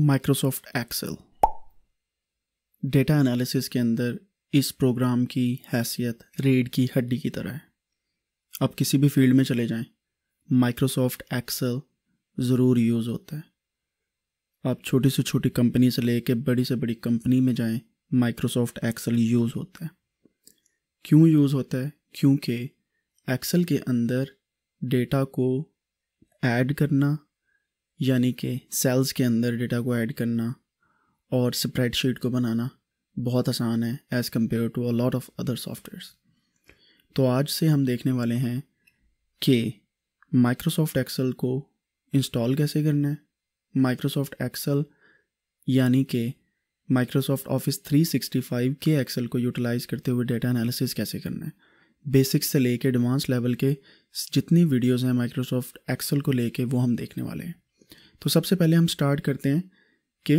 Microsoft Excel data analysis के अंदर इस प्रोग्राम की हैसियत रेड की हड्डी की तरह है आप किसी भी फील्ड में चले जाएं माइक्रोसॉफ्ट एक्सेल ज़रूर यूज़ होता है आप छोटी से छोटी कंपनी से लेके बड़ी से बड़ी कंपनी में जाएं माइक्रोसॉफ्ट एक्सेल यूज़ होता है क्यों यूज़ होता है क्योंकि एक्सेल के अंदर डेटा को ऐड करना यानी कि सेल्स के अंदर डेटा को ऐड करना और स्प्रेडशीट को बनाना बहुत आसान है as compare to a lot of other softwares तो आज से हम देखने वाले हैं कि माइक्रोसॉफ्ट एक्सेल को इंस्टॉल कैसे करना है माइक्रोसॉफ्ट एक्सेल यानी कि माइक्रोसॉफ्ट ऑफिस 365 के एक्सेल को यूटिलाइज करते हुए डेटा एनालिसिस कैसे करना है बेसिक्स से लेके एडवांस लेवल के जितनी वीडियोस हैं माइक्रोसॉफ्ट एक्सेल को लेके वो हम देखने वाले हैं तो सबसे पहले हम स्टार्ट करते हैं कि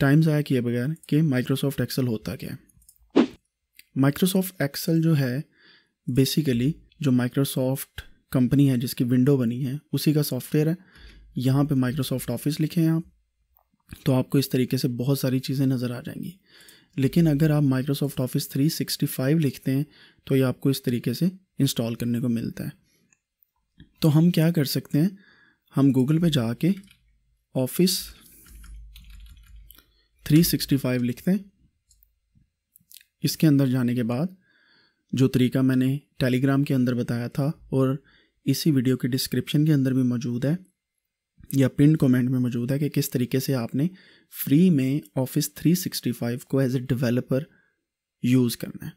टाइम ज़ाया किए बगैर कि माइक्रोसॉफ्ट एक्सेल होता क्या है माइक्रोसॉफ्ट एक्सेल जो है बेसिकली जो माइक्रोसॉफ्ट कंपनी है जिसकी विंडो बनी है उसी का सॉफ्टवेयर है यहाँ पे माइक्रोसॉफ्ट ऑफिस लिखे हैं आप तो आपको इस तरीके से बहुत सारी चीज़ें नज़र आ जाएंगी लेकिन अगर आप माइक्रोसॉफ्ट ऑफिस 365 लिखते हैं तो ये आपको इस तरीके से इंस्टॉल करने को मिलता है तो हम क्या कर सकते हैं हम गूगल पे जाके ऑफिस 365 लिखते हैं इसके अंदर जाने के बाद जो तरीका मैंने टेलीग्राम के अंदर बताया था और इसी वीडियो के डिस्क्रिप्शन के अंदर भी मौजूद है या पिन कमेंट में मौजूद है कि किस तरीके से आपने फ्री में ऑफिस 365 को एज ए डेवलपर यूज़ करना है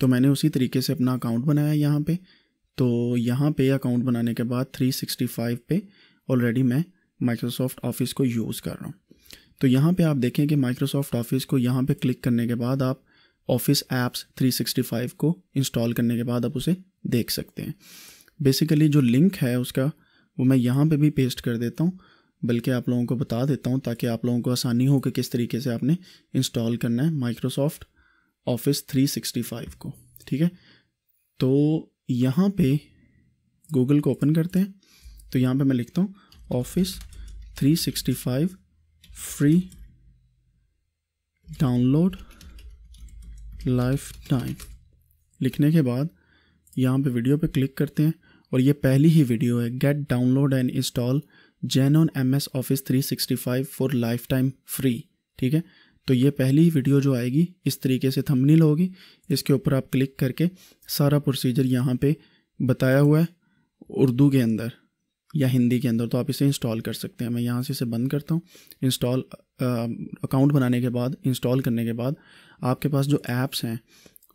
तो मैंने उसी तरीके से अपना अकाउंट बनाया यहाँ पे तो यहाँ पे अकाउंट बनाने के बाद 365 पे ऑलरेडी मैं माइक्रोसॉफ्ट ऑफिस को यूज़ कर रहा हूँ तो यहाँ पे आप देखें कि माइक्रोसॉफ्ट ऑफिस को यहाँ पे क्लिक करने के बाद आप ऑफिस ऐप्स 365 को इंस्टॉल करने के बाद आप उसे देख सकते हैं बेसिकली जो लिंक है उसका वो मैं यहाँ पे भी पेस्ट कर देता हूँ बल्कि आप लोगों को बता देता हूँ ताकि आप लोगों को आसानी हो कि किस तरीके से आपने इंस्टॉल करना है माइक्रोसॉफ्ट ऑफिस थ्री को ठीक है तो यहाँ पर गूगल को ओपन करते हैं तो यहाँ पर मैं लिखता हूँ office 365 free download life time लिखने के बाद यहाँ पे वीडियो पे क्लिक करते हैं और ये पहली ही वीडियो है get download and install gen on M S office three sixty five for life time free ठीक है तो ये पहली ही वीडियो जो आएगी इस तरीके से थंबनेल होगी इसके ऊपर आप क्लिक करके सारा प्रोसीजर यहाँ पे बताया हुआ है उर्दू के अंदर या हिंदी के अंदर तो आप इसे इंस्टॉल कर सकते हैं मैं यहाँ से इसे बंद करता हूँ इंस्टॉल अकाउंट uh, बनाने के बाद इंस्टॉल करने के बाद आपके पास जो ऐप्स हैं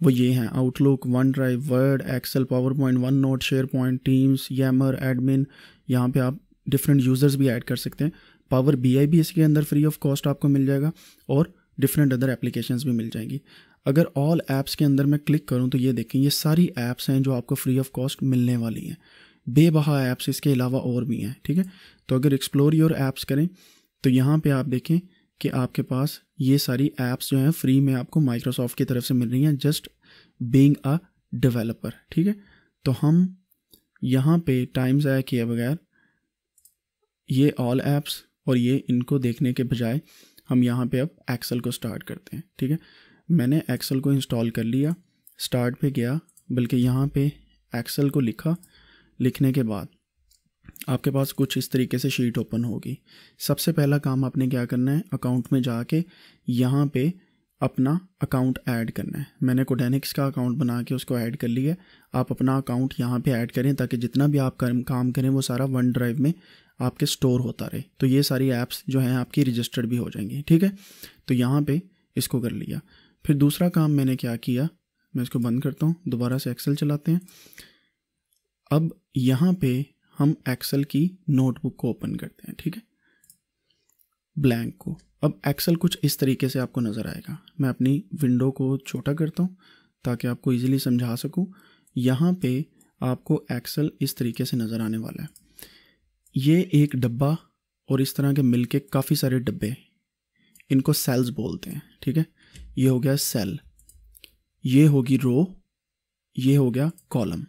वो ये हैं Outlook OneDrive Word Excel PowerPoint OneNote SharePoint Teams Yammer admin यहाँ पे आप डिफरेंट यूज़र्स भी ऐड कर सकते हैं पावर बी आई भी इसके अंदर फ्री ऑफ कॉस्ट आपको मिल जाएगा और डिफरेंट अदर एप्लीकेशन भी मिल जाएंगी अगर ऑल ऐप्स के अंदर मैं क्लिक करूँ तो ये देखें ये सारी ऐप्स हैं जो आपको फ्री ऑफ कॉस्ट मिलने वाली हैं बेबहा ऐप्स इसके अलावा और भी हैं ठीक है तो अगर एक्सप्लोर योर ऐप्स करें तो यहाँ पे आप देखें कि आपके पास ये सारी ऐप्स जो हैं फ्री में आपको माइक्रोसॉफ्ट की तरफ से मिल रही हैं जस्ट बींग अ डेवलपर ठीक है तो हम यहाँ पे टाइम ज़ाया किए बगैर ये ऑल ऐप्स और ये इनको देखने के बजाय हम यहाँ पे अब एक्सल को स्टार्ट करते हैं ठीक है मैंने एक्सल को इंस्टॉल कर लिया स्टार्ट पे गया बल्कि यहाँ पे एक्सल को लिखा लिखने के बाद आपके पास कुछ इस तरीके से शीट ओपन होगी सबसे पहला काम आपने क्या करना है अकाउंट में जाके यहाँ पे अपना अकाउंट ऐड करना है मैंने कोडेनिक्स का अकाउंट बना के उसको ऐड कर लिया आप अपना अकाउंट यहाँ पे ऐड करें ताकि जितना भी आप काम करें वो सारा वन ड्राइव में आपके स्टोर होता रहे तो ये सारी ऐप्स जो हैं आपकी रजिस्टर्ड भी हो जाएंगी ठीक है तो यहाँ पर इसको कर लिया फिर दूसरा काम मैंने क्या किया मैं इसको बंद करता हूँ दोबारा से एक्सेल चलाते हैं अब यहाँ पे हम एक्सेल की नोटबुक को ओपन करते हैं ठीक है ब्लैंक को अब एक्सेल कुछ इस तरीके से आपको नज़र आएगा मैं अपनी विंडो को छोटा करता हूँ ताकि आपको इजीली समझा सकूँ यहाँ पे आपको एक्सेल इस तरीके से नज़र आने वाला है ये एक डब्बा और इस तरह के मिलके काफ़ी सारे डब्बे इनको सेल्स बोलते हैं ठीक है ये हो गया सेल ये होगी रो ये हो गया कॉलम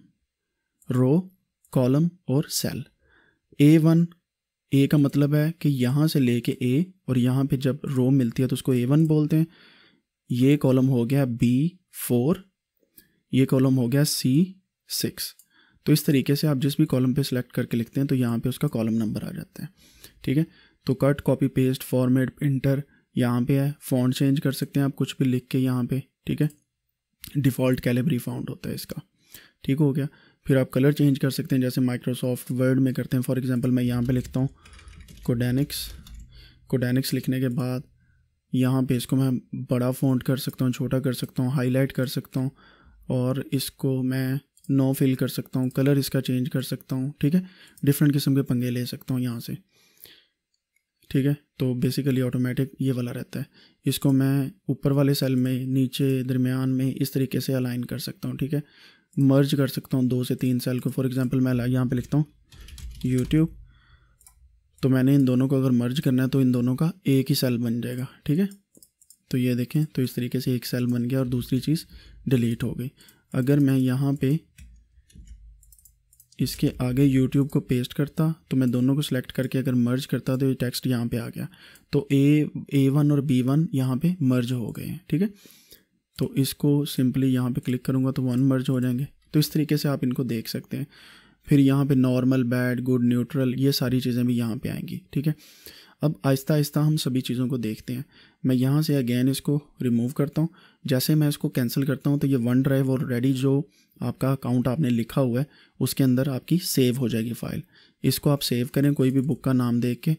रो कॉलम और सेल ए वन ए का मतलब है कि यहाँ से लेके ए और यहाँ पे जब रो मिलती है तो उसको ए वन बोलते हैं ये कॉलम हो गया बी फोर ये कॉलम हो गया सी सिक्स तो इस तरीके से आप जिस भी कॉलम पे सिलेक्ट करके लिखते हैं तो यहाँ पे उसका कॉलम नंबर आ जाता है ठीक है तो cut copy paste format printer यहाँ पे है फ़ॉन्ट चेंज कर सकते हैं आप कुछ भी लिख के यहाँ पे ठीक है डिफ़ॉल्ट कैलेबरी फाउंड होता है इसका ठीक हो गया फिर आप कलर चेंज कर सकते हैं जैसे माइक्रोसॉफ्ट वर्ड में करते हैं फॉर एग्जांपल मैं यहाँ पे लिखता हूँ कोडेनिक्स कोडेनिक्स लिखने के बाद यहाँ पे इसको मैं बड़ा फ़ॉन्ट कर सकता हूँ छोटा कर सकता हूँ हाईलाइट कर सकता हूँ और इसको मैं नो फिल कर सकता हूँ कलर इसका चेंज कर सकता हूँ ठीक है डिफरेंट किस्म के पंगे ले सकता हूँ यहाँ से ठीक है तो बेसिकली ऑटोमेटिक ये वाला रहता है इसको मैं ऊपर वाले सेल में नीचे दरमियान में इस तरीके से अलाइन कर सकता हूँ ठीक है मर्ज कर सकता हूँ दो से तीन सेल को फॉर एग्ज़ाम्पल मैं यहाँ पे लिखता हूँ यूट्यूब तो मैंने इन दोनों को अगर मर्ज करना है तो इन दोनों का एक ही सेल बन जाएगा ठीक है तो ये देखें तो इस तरीके से एक सेल बन गया और दूसरी चीज़ डिलीट हो गई अगर मैं यहाँ पर इसके आगे YouTube को पेस्ट करता तो मैं दोनों को सिलेक्ट करके अगर मर्ज करता तो ये टेक्स्ट यहाँ पे आ गया तो A ए वन और बी वन यहाँ पर मर्ज हो गए हैं ठीक है तो इसको सिंपली यहाँ पे क्लिक करूँगा तो वन मर्ज हो जाएंगे तो इस तरीके से आप इनको देख सकते हैं फिर यहाँ पे नॉर्मल बैड गुड न्यूट्रल ये सारी चीज़ें भी यहाँ पे आएंगी ठीक है अब आहिस्ता आहिस्ता हम सभी चीज़ों को देखते हैं मैं यहाँ से अगेन इसको रिमूव करता हूँ जैसे मैं इसको कैंसिल करता हूँ तो ये वन ड्राइव ऑलरेडी जो आपका अकाउंट आपने लिखा हुआ है उसके अंदर आपकी सेव हो जाएगी फ़ाइल इसको आप सेव करें कोई भी बुक का नाम देख के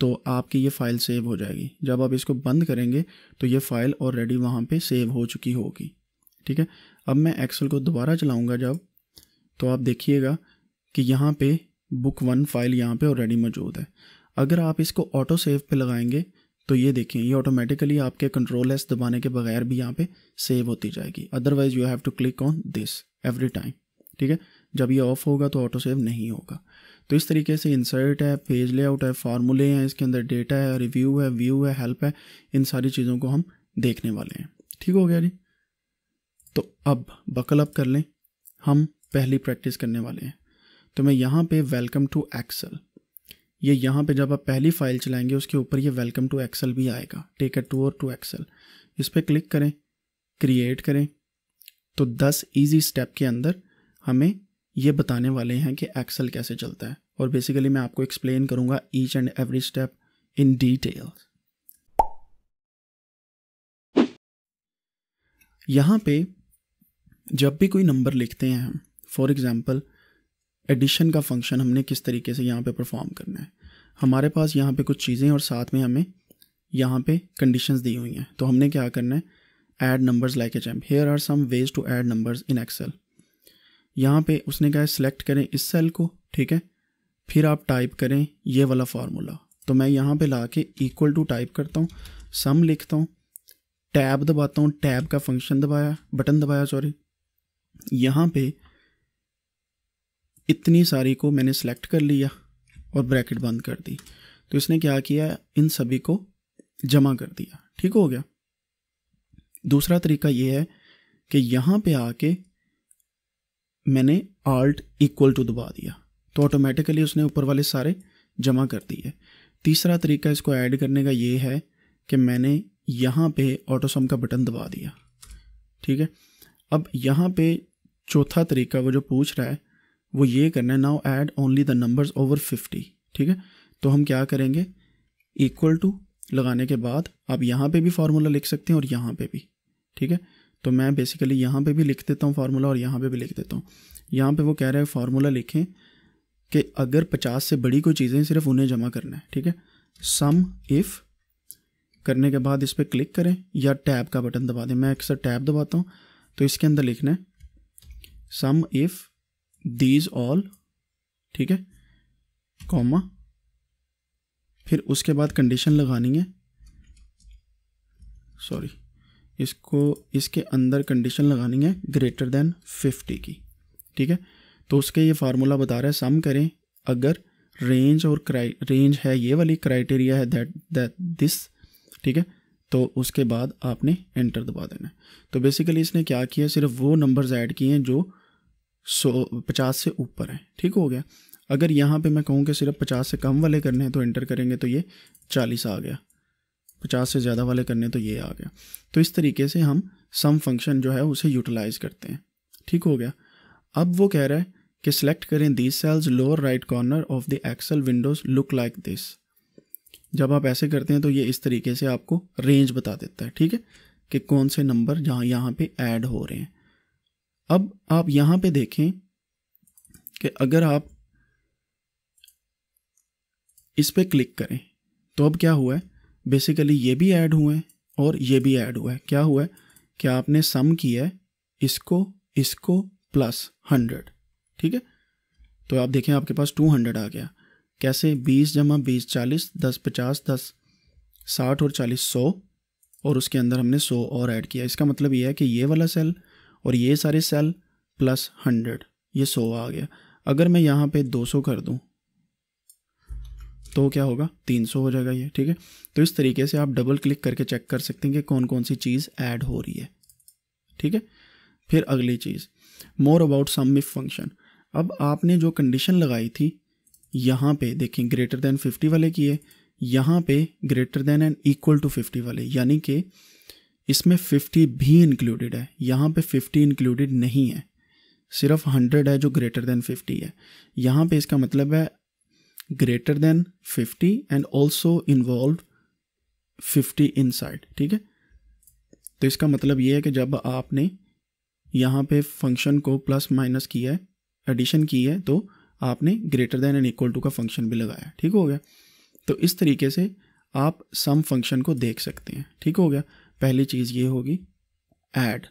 तो आपकी ये फ़ाइल सेव हो जाएगी जब आप इसको बंद करेंगे तो ये फ़ाइल ऑलरेडी वहाँ पे सेव हो चुकी होगी ठीक है अब मैं एक्सेल को दोबारा चलाऊँगा जब तो आप देखिएगा कि यहाँ पे बुक वन फ़ाइल यहाँ पे ऑलरेडी मौजूद है अगर आप इसको ऑटो सेव पे लगाएंगे तो ये देखिए ये ऑटोमेटिकली आपके कंट्रोल एस दबाने के बगैर भी यहाँ पर सेव होती जाएगी otherwise you have to click on this every time ठीक है जब ये ऑफ होगा तो ऑटो सेव नहीं होगा तो इस तरीके से इंसर्ट है पेज लेआउट है फार्मूले हैं इसके अंदर डेटा है रिव्यू है व्यू है हेल्प है इन सारी चीज़ों को हम देखने वाले हैं ठीक हो गया जी तो अब बकल अप कर लें हम पहली प्रैक्टिस करने वाले हैं तो मैं यहाँ पे वेलकम टू एक्सल ये यहाँ पे जब आप पहली फाइल चलाएंगे उसके ऊपर ये वेलकम टू एक्सेल भी आएगा take a tour to Excel इस पर क्लिक करें क्रिएट करें तो 10 इजी स्टेप के अंदर हमें ये बताने वाले हैं कि एक्सेल कैसे चलता है और बेसिकली मैं आपको एक्सप्लेन करूँगा each and every step in detail यहाँ पे जब भी कोई नंबर लिखते हैं हम फॉर एग्ज़ाम्पल एडिशन का फंक्शन हमने किस तरीके से यहाँ पे परफॉर्म करना है हमारे पास यहाँ पे कुछ चीज़ें और साथ में हमें यहाँ पे कंडीशंस दी हुई हैं तो हमने क्या करना है add numbers like a champ here are some ways to add numbers in Excel यहाँ पे उसने कहा सिलेक्ट करें इस सेल को ठीक है फिर आप टाइप करें ये वाला फार्मूला तो मैं यहाँ पे ला के इक्वल टू टाइप करता हूँ सम लिखता हूँ टैब दबाता हूँ टैब का फंक्शन दबाया बटन दबाया सॉरी यहाँ पे इतनी सारी को मैंने सेलेक्ट कर लिया और ब्रैकेट बंद कर दी तो इसने क्या किया इन सभी को जमा कर दिया ठीक हो गया दूसरा तरीका ये है कि यहाँ पे आके मैंने आल्ट इक्वल टू दबा दिया तो ऑटोमेटिकली उसने ऊपर वाले सारे जमा कर दिए तीसरा तरीका इसको ऐड करने का ये है कि मैंने यहाँ पे ऑटोसम का बटन दबा दिया ठीक है अब यहाँ पे चौथा तरीका वो जो पूछ रहा है वो ये करना है now add only the numbers over fifty ठीक है तो हम क्या करेंगे इक्वल टू लगाने के बाद आप यहाँ पे भी फार्मूला लिख सकते हैं और यहाँ पे भी ठीक है तो मैं बेसिकली यहाँ पे भी लिख देता हूँ फार्मूला और यहाँ पे भी लिख देता हूँ यहाँ पे वो कह रहा है फार्मूला लिखें कि अगर पचास से बड़ी कोई चीज़ें सिर्फ उन्हें जमा करना है ठीक है सम इफ़ करने के बाद इस पर क्लिक करें या टैब का बटन दबा दें मैं अक्सर टैब दबाता हूँ तो इसके अंदर लिखना है सम इफ़ दीज ऑल ठीक है कॉमा फिर उसके बाद कंडीशन लगानी है सॉरी इसको इसके अंदर कंडीशन लगानी है ग्रेटर देन फिफ्टी की ठीक है तो उसके ये फार्मूला बता रहा है सम करें अगर रेंज और रेंज है ये वाली क्राइटेरिया है दैट दैट दिस ठीक है तो उसके बाद आपने एंटर दबा देना है तो बेसिकली इसने क्या किया सिर्फ वो नंबर्स ऐड किए हैं जो सौ पचास से ऊपर हैं ठीक हो गया अगर यहाँ पे मैं कहूँ कि सिर्फ पचास से कम वाले करने हैं तो एंटर करेंगे तो ये चालीस आ गया पचास से ज़्यादा वाले करने तो ये आ गया तो इस तरीके से हम सम फंक्शन जो है उसे यूटिलाइज करते हैं ठीक हो गया अब वो कह रहा है कि सिलेक्ट करें the cells lower right corner of the Excel windows look like this जब आप ऐसे करते हैं तो ये इस तरीके से आपको रेंज बता देता है ठीक है कि कौन से नंबर जहाँ यहाँ पे ऐड हो रहे हैं अब आप यहाँ पे देखें कि अगर आप इस पर क्लिक करें तो अब क्या हुआ है बेसिकली ये भी ऐड हुए हैं और ये भी ऐड हुआ है क्या हुआ है कि आपने सम किया है इसको इसको प्लस हंड्रेड ठीक है तो आप देखें आपके पास टू हंड्रेड आ गया कैसे बीस जमा बीस चालीस दस पचास दस साठ और चालीस सौ और उसके अंदर हमने सौ और ऐड किया इसका मतलब ये है कि ये वाला सेल और ये सारे सेल प्लस हंड्रेड ये सौ आ गया अगर मैं यहाँ पे दो सौ कर दूँ तो क्या होगा 300 हो जाएगा ये ठीक है तो इस तरीके से आप डबल क्लिक करके चेक कर सकते हैं कि कौन कौन सी चीज़ ऐड हो रही है ठीक है फिर अगली चीज़ more about sum if function अब आपने जो कंडीशन लगाई थी यहाँ पे देखें ग्रेटर देन 50 वाले की है यहाँ पे greater than and equal to 50 वाले यानी कि इसमें 50 भी इंक्लूडेड है यहाँ पे 50 इंक्लूडेड नहीं है सिर्फ 100 है जो ग्रेटर देन 50 है यहाँ पे इसका मतलब है greater than 50 and also involve 50 inside ठीक है तो इसका मतलब ये है कि जब आपने यहाँ पे फंक्शन को प्लस माइनस किया है एडिशन की है तो आपने greater than and equal to का फंक्शन भी लगाया ठीक हो गया तो इस तरीके से आप सम फंक्शन को देख सकते हैं ठीक हो गया पहली चीज़ ये होगी ऐड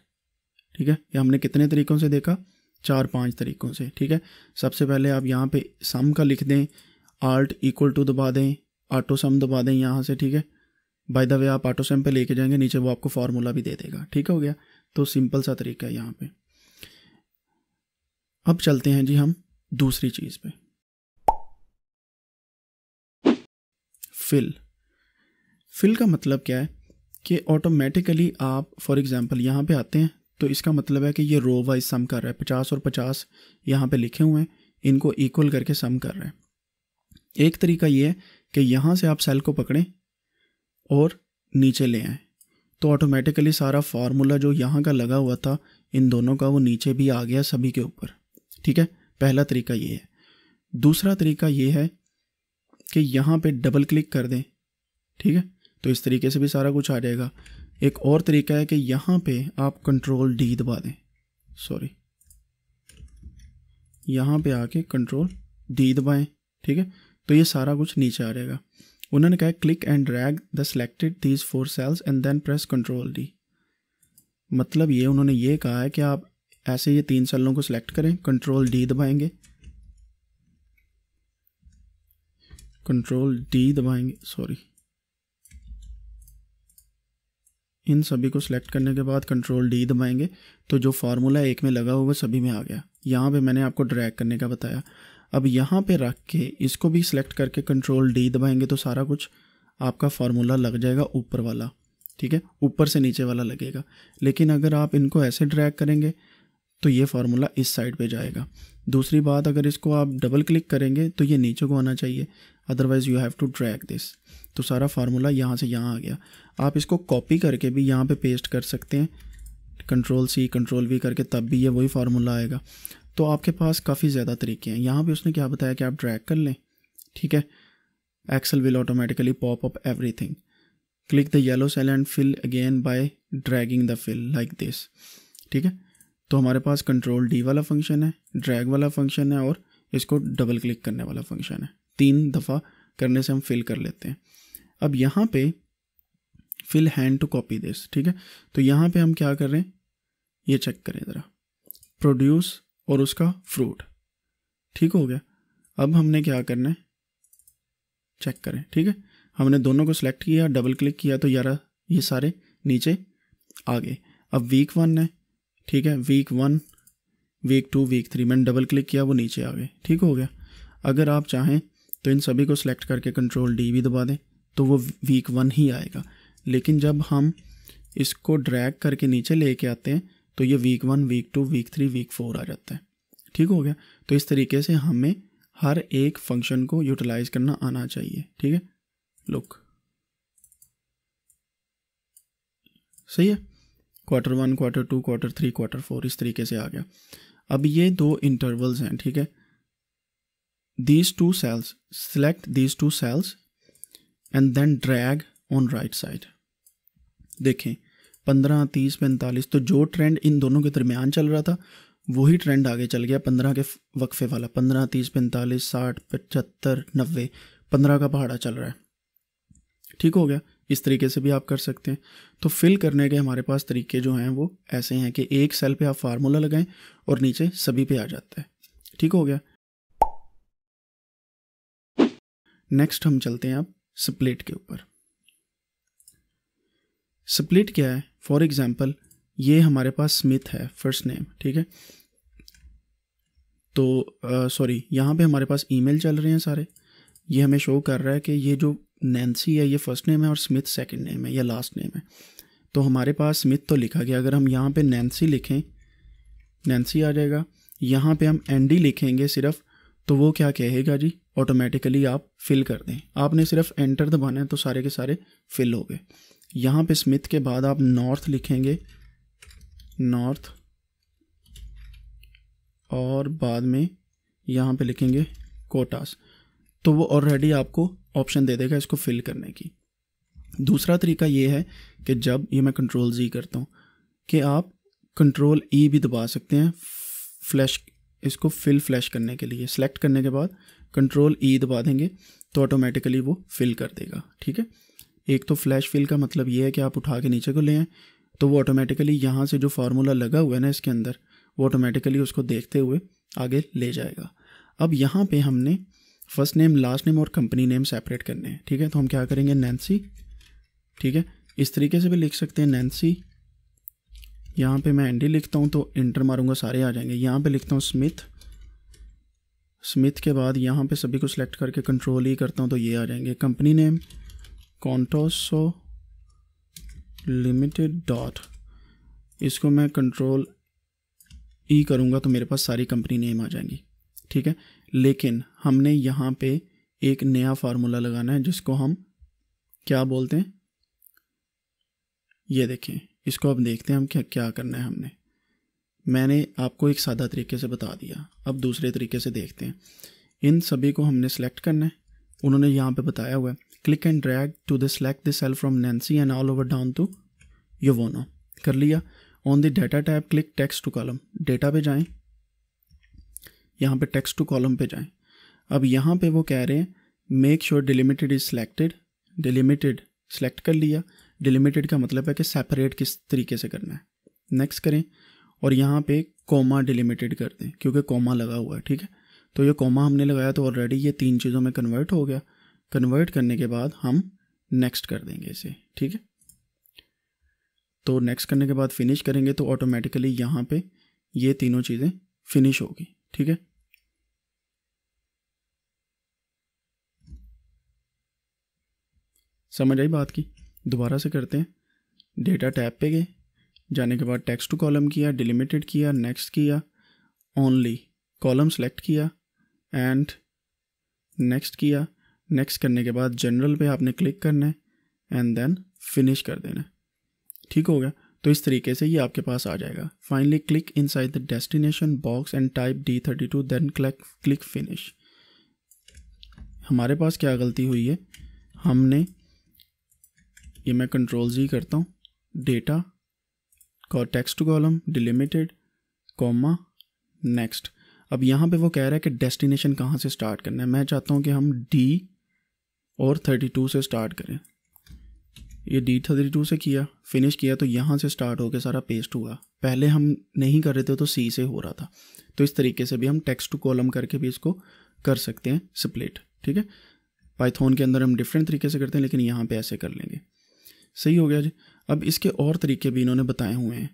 ठीक है ये हमने कितने तरीक़ों से देखा चार पांच तरीक़ों से ठीक है सबसे पहले आप यहाँ पे सम का लिख दें आल्ट इक्वल टू दबा दें आटो सम दबा दें यहाँ से ठीक है बाय द वे आप आटो सम पे लेके जाएंगे नीचे वो आपको फार्मूला भी दे देगा ठीक हो गया तो सिंपल सा तरीका है यहाँ पे अब चलते हैं जी हम दूसरी चीज़ पे फिल फिल का मतलब क्या है कि ऑटोमेटिकली आप फॉर एग्ज़ाम्पल यहाँ पे आते हैं तो इसका मतलब है कि ये रो वाइज सम कर रहा है पचास और पचास यहाँ पे लिखे हुए हैं इनको इक्वल करके सम कर रहे हैं एक तरीका ये है कि यहाँ से आप सेल को पकड़ें और नीचे ले आएँ तो ऑटोमेटिकली सारा फार्मूला जो यहाँ का लगा हुआ था इन दोनों का वो नीचे भी आ गया सभी के ऊपर ठीक है पहला तरीका ये है दूसरा तरीका ये है कि यहाँ पे डबल क्लिक कर दें ठीक है तो इस तरीके से भी सारा कुछ आ जाएगा एक और तरीका है कि यहाँ पे आप कंट्रोल डी दबा दें सॉरी यहाँ पे आके कंट्रोल डी दबाएं ठीक है तो ये सारा कुछ नीचे आ जाएगा उन्होंने कहा click and drag the selected these four cells and then press control D मतलब ये उन्होंने ये कहा है कि आप ऐसे ये तीन सेलों को सिलेक्ट करें कंट्रोल डी दबाएंगे कंट्रोल डी दबाएंगे सॉरी इन सभी को सिलेक्ट करने के बाद कंट्रोल डी दबाएंगे तो जो फार्मूला एक में लगा हुआ सभी में आ गया यहाँ पे मैंने आपको ड्रैग करने का बताया अब यहाँ पे रख के इसको भी सिलेक्ट करके कंट्रोल डी दबाएंगे तो सारा कुछ आपका फार्मूला लग जाएगा ऊपर वाला ठीक है ऊपर से नीचे वाला लगेगा लेकिन अगर आप इनको ऐसे ड्रैग करेंगे तो ये फार्मूला इस साइड पे जाएगा दूसरी बात अगर इसको आप डबल क्लिक करेंगे तो ये नीचे को आना चाहिए otherwise you have to drag this तो सारा फार्मूला यहाँ से यहाँ आ गया आप इसको कॉपी करके भी यहाँ पे पेस्ट कर सकते हैं कंट्रोल सी कंट्रोल वी करके तब भी ये वही फार्मूला आएगा तो आपके पास काफ़ी ज़्यादा तरीके हैं यहाँ पे उसने क्या बताया कि आप ड्रैग कर लें ठीक है Excel will automatically pop up everything click the yellow cell and fill again by dragging the fill like this ठीक है तो हमारे पास कंट्रोल डी वाला फंक्शन है ड्रैग वाला फंक्शन है और इसको डबल क्लिक करने वाला फंक्शन है तीन दफ़ा करने से हम फिल कर लेते हैं अब यहाँ पे fill hand to copy this ठीक है तो यहाँ पे हम क्या कर रहे हैं ये चेक करें ज़रा प्रोड्यूस और उसका फ्रूट ठीक हो गया अब हमने क्या करना है चेक करें ठीक है हमने दोनों को सिलेक्ट किया डबल क्लिक किया तो यार ये सारे नीचे आ गए अब वीक वन है ठीक है week one week two week three मैंने डबल क्लिक किया वो नीचे आ गए ठीक हो गया अगर आप चाहें तो इन सभी को सिलेक्ट करके कंट्रोल डी भी दबा दें तो वो वीक वन ही आएगा लेकिन जब हम इसको ड्रैग करके नीचे लेके आते हैं तो ये week one week two week three week four आ जाता है ठीक हो गया तो इस तरीके से हमें हर एक फंक्शन को यूटिलाइज करना आना चाहिए ठीक है लुक सही है quarter one quarter two quarter three quarter four इस तरीके से आ गया अब ये दो इंटरवल्स हैं ठीक है these two cells select these two cells and then drag on right side देखें पंद्रह तीस पैंतालीस तो जो ट्रेंड इन दोनों के दरमियान चल रहा था वही ट्रेंड आगे चल गया पंद्रह के वक्फे वाला पंद्रह तीस पैंतालीस साठ पचहत्तर नब्बे पंद्रह का पहाड़ा चल रहा है ठीक हो गया इस तरीके से भी आप कर सकते हैं तो फिल करने के हमारे पास तरीके जो हैं वो ऐसे हैं कि एक सेल पे आप फार्मूला लगाएं और नीचे सभी पे आ जाता है ठीक हो गया नेक्स्ट हम चलते हैं आप स्प्लिट के ऊपर स्प्लिट क्या है फॉर एग्जाम्पल ये हमारे पास स्मिथ है फर्स्ट नेम ठीक है तो सॉरी uh, यहाँ पे हमारे पास ईमेल चल रहे हैं सारे ये हमें शो कर रहा है कि ये जो नैन्सी है ये फर्स्ट नेम है और स्मिथ सेकंड नेम है या लास्ट नेम है तो हमारे पास स्मिथ तो लिखा गया अगर हम यहाँ पे नैन्सी लिखें नैन्सी आ जाएगा यहाँ पे हम एंडी लिखेंगे सिर्फ तो वो क्या कहेगा जी ऑटोमेटिकली आप फिल कर दें आपने सिर्फ एंटर दबाना है तो सारे के सारे फिल हो गए यहाँ पे स्मिथ के बाद आप नॉर्थ लिखेंगे नॉर्थ और बाद में यहाँ पे लिखेंगे कोटास तो वो ऑलरेडी आपको ऑप्शन दे देगा इसको फिल करने की दूसरा तरीका ये है कि जब ये मैं कंट्रोल जी करता हूँ कि आप कंट्रोल ई e भी दबा सकते हैं फ्लैश इसको फिल फ्लैश करने के लिए सेलेक्ट करने के बाद कंट्रोल ई e दबा देंगे तो ऑटोमेटिकली वो फिल कर देगा ठीक है एक तो फ्लैश फिल का मतलब ये है कि आप उठा के नीचे को ले आएँ तो वो ऑटोमेटिकली यहाँ से जो फार्मूला लगा हुआ है ना इसके अंदर वो ऑटोमेटिकली उसको देखते हुए आगे ले जाएगा अब यहाँ पे हमने फर्स्ट नेम लास्ट नेम और कंपनी नेम सेपरेट करने हैं ठीक है तो हम क्या करेंगे नैन्सी ठीक है इस तरीके से भी लिख सकते हैं नैन्सी यहाँ पे मैं एंडी लिखता हूँ तो इंटर मारूंगा सारे आ जाएंगे यहाँ पे लिखता हूँ स्मिथ स्मिथ के बाद यहाँ पे सभी को सिलेक्ट करके कंट्रोल ही e करता हूँ तो ये आ जाएंगे company name Contoso limited dot इसको मैं कंट्रोल ई करूँगा तो मेरे पास सारी कंपनी नेम आ जाएंगी ठीक है लेकिन हमने यहाँ पे एक नया फार्मूला लगाना है जिसको हम क्या बोलते हैं ये देखें इसको अब देखते हैं हम क्या क्या करना है हमने मैंने आपको एक सादा तरीके से बता दिया अब दूसरे तरीके से देखते हैं इन सभी को हमने सेलेक्ट करना है उन्होंने यहाँ पे बताया हुआ है click and drag to the select the cell from Nancy and all over down to Yovona. कर लिया on the data tab click text to column data पे जाएं यहाँ पे टेक्स्ट टू कॉलम पे जाएं अब यहाँ पे वो कह रहे हैं make sure delimited is selected delimited select कर लिया डिलिमिटेड का मतलब है कि सेपरेट किस तरीके से करना है नेक्स्ट करें और यहाँ पे कोमा डिलिमिटेड कर दें क्योंकि कोमा लगा हुआ है ठीक है तो ये कोमा हमने लगाया तो ऑलरेडी ये तीन चीज़ों में कन्वर्ट हो गया कन्वर्ट करने के बाद हम नेक्स्ट कर देंगे इसे ठीक है तो नेक्स्ट करने के बाद फिनिश करेंगे तो ऑटोमेटिकली यहाँ पे ये तीनों चीज़ें फिनिश होगी ठीक है समझ आई बात की दोबारा से करते हैं डेटा टैब पे गए जाने के बाद टेक्स्ट टू कॉलम किया डिलिमिटेड किया नेक्स्ट किया ओनली कॉलम सेलेक्ट किया एंड नेक्स्ट किया नेक्स्ट करने के बाद जनरल पे आपने क्लिक करना है एंड देन फिनिश कर देना है ठीक हो गया तो इस तरीके से ये आपके पास आ जाएगा finally click inside the destination box and type D thirty two then click click finish हमारे पास क्या गलती हुई है हमने ये मैं कंट्रोल जी करता हूँ data text column delimited comma next अब यहाँ पे वो कह रहा है कि डेस्टिनेशन कहाँ से स्टार्ट करना है मैं चाहता हूँ कि हम डी और 32 से स्टार्ट करें ये डी थर्टी टू से किया फिनिश किया तो यहाँ से स्टार्ट होकर सारा पेस्ट हुआ पहले हम नहीं कर रहे थे तो सी से हो रहा था तो इस तरीके से भी हम टेक्स्ट टू कॉलम करके भी इसको कर सकते हैं स्प्लिट ठीक है पाइथोन के अंदर हम डिफरेंट तरीके से करते हैं लेकिन यहाँ पे ऐसे कर लेंगे सही हो गया जी अब इसके और तरीके भी इन्होंने बताए हुए हैं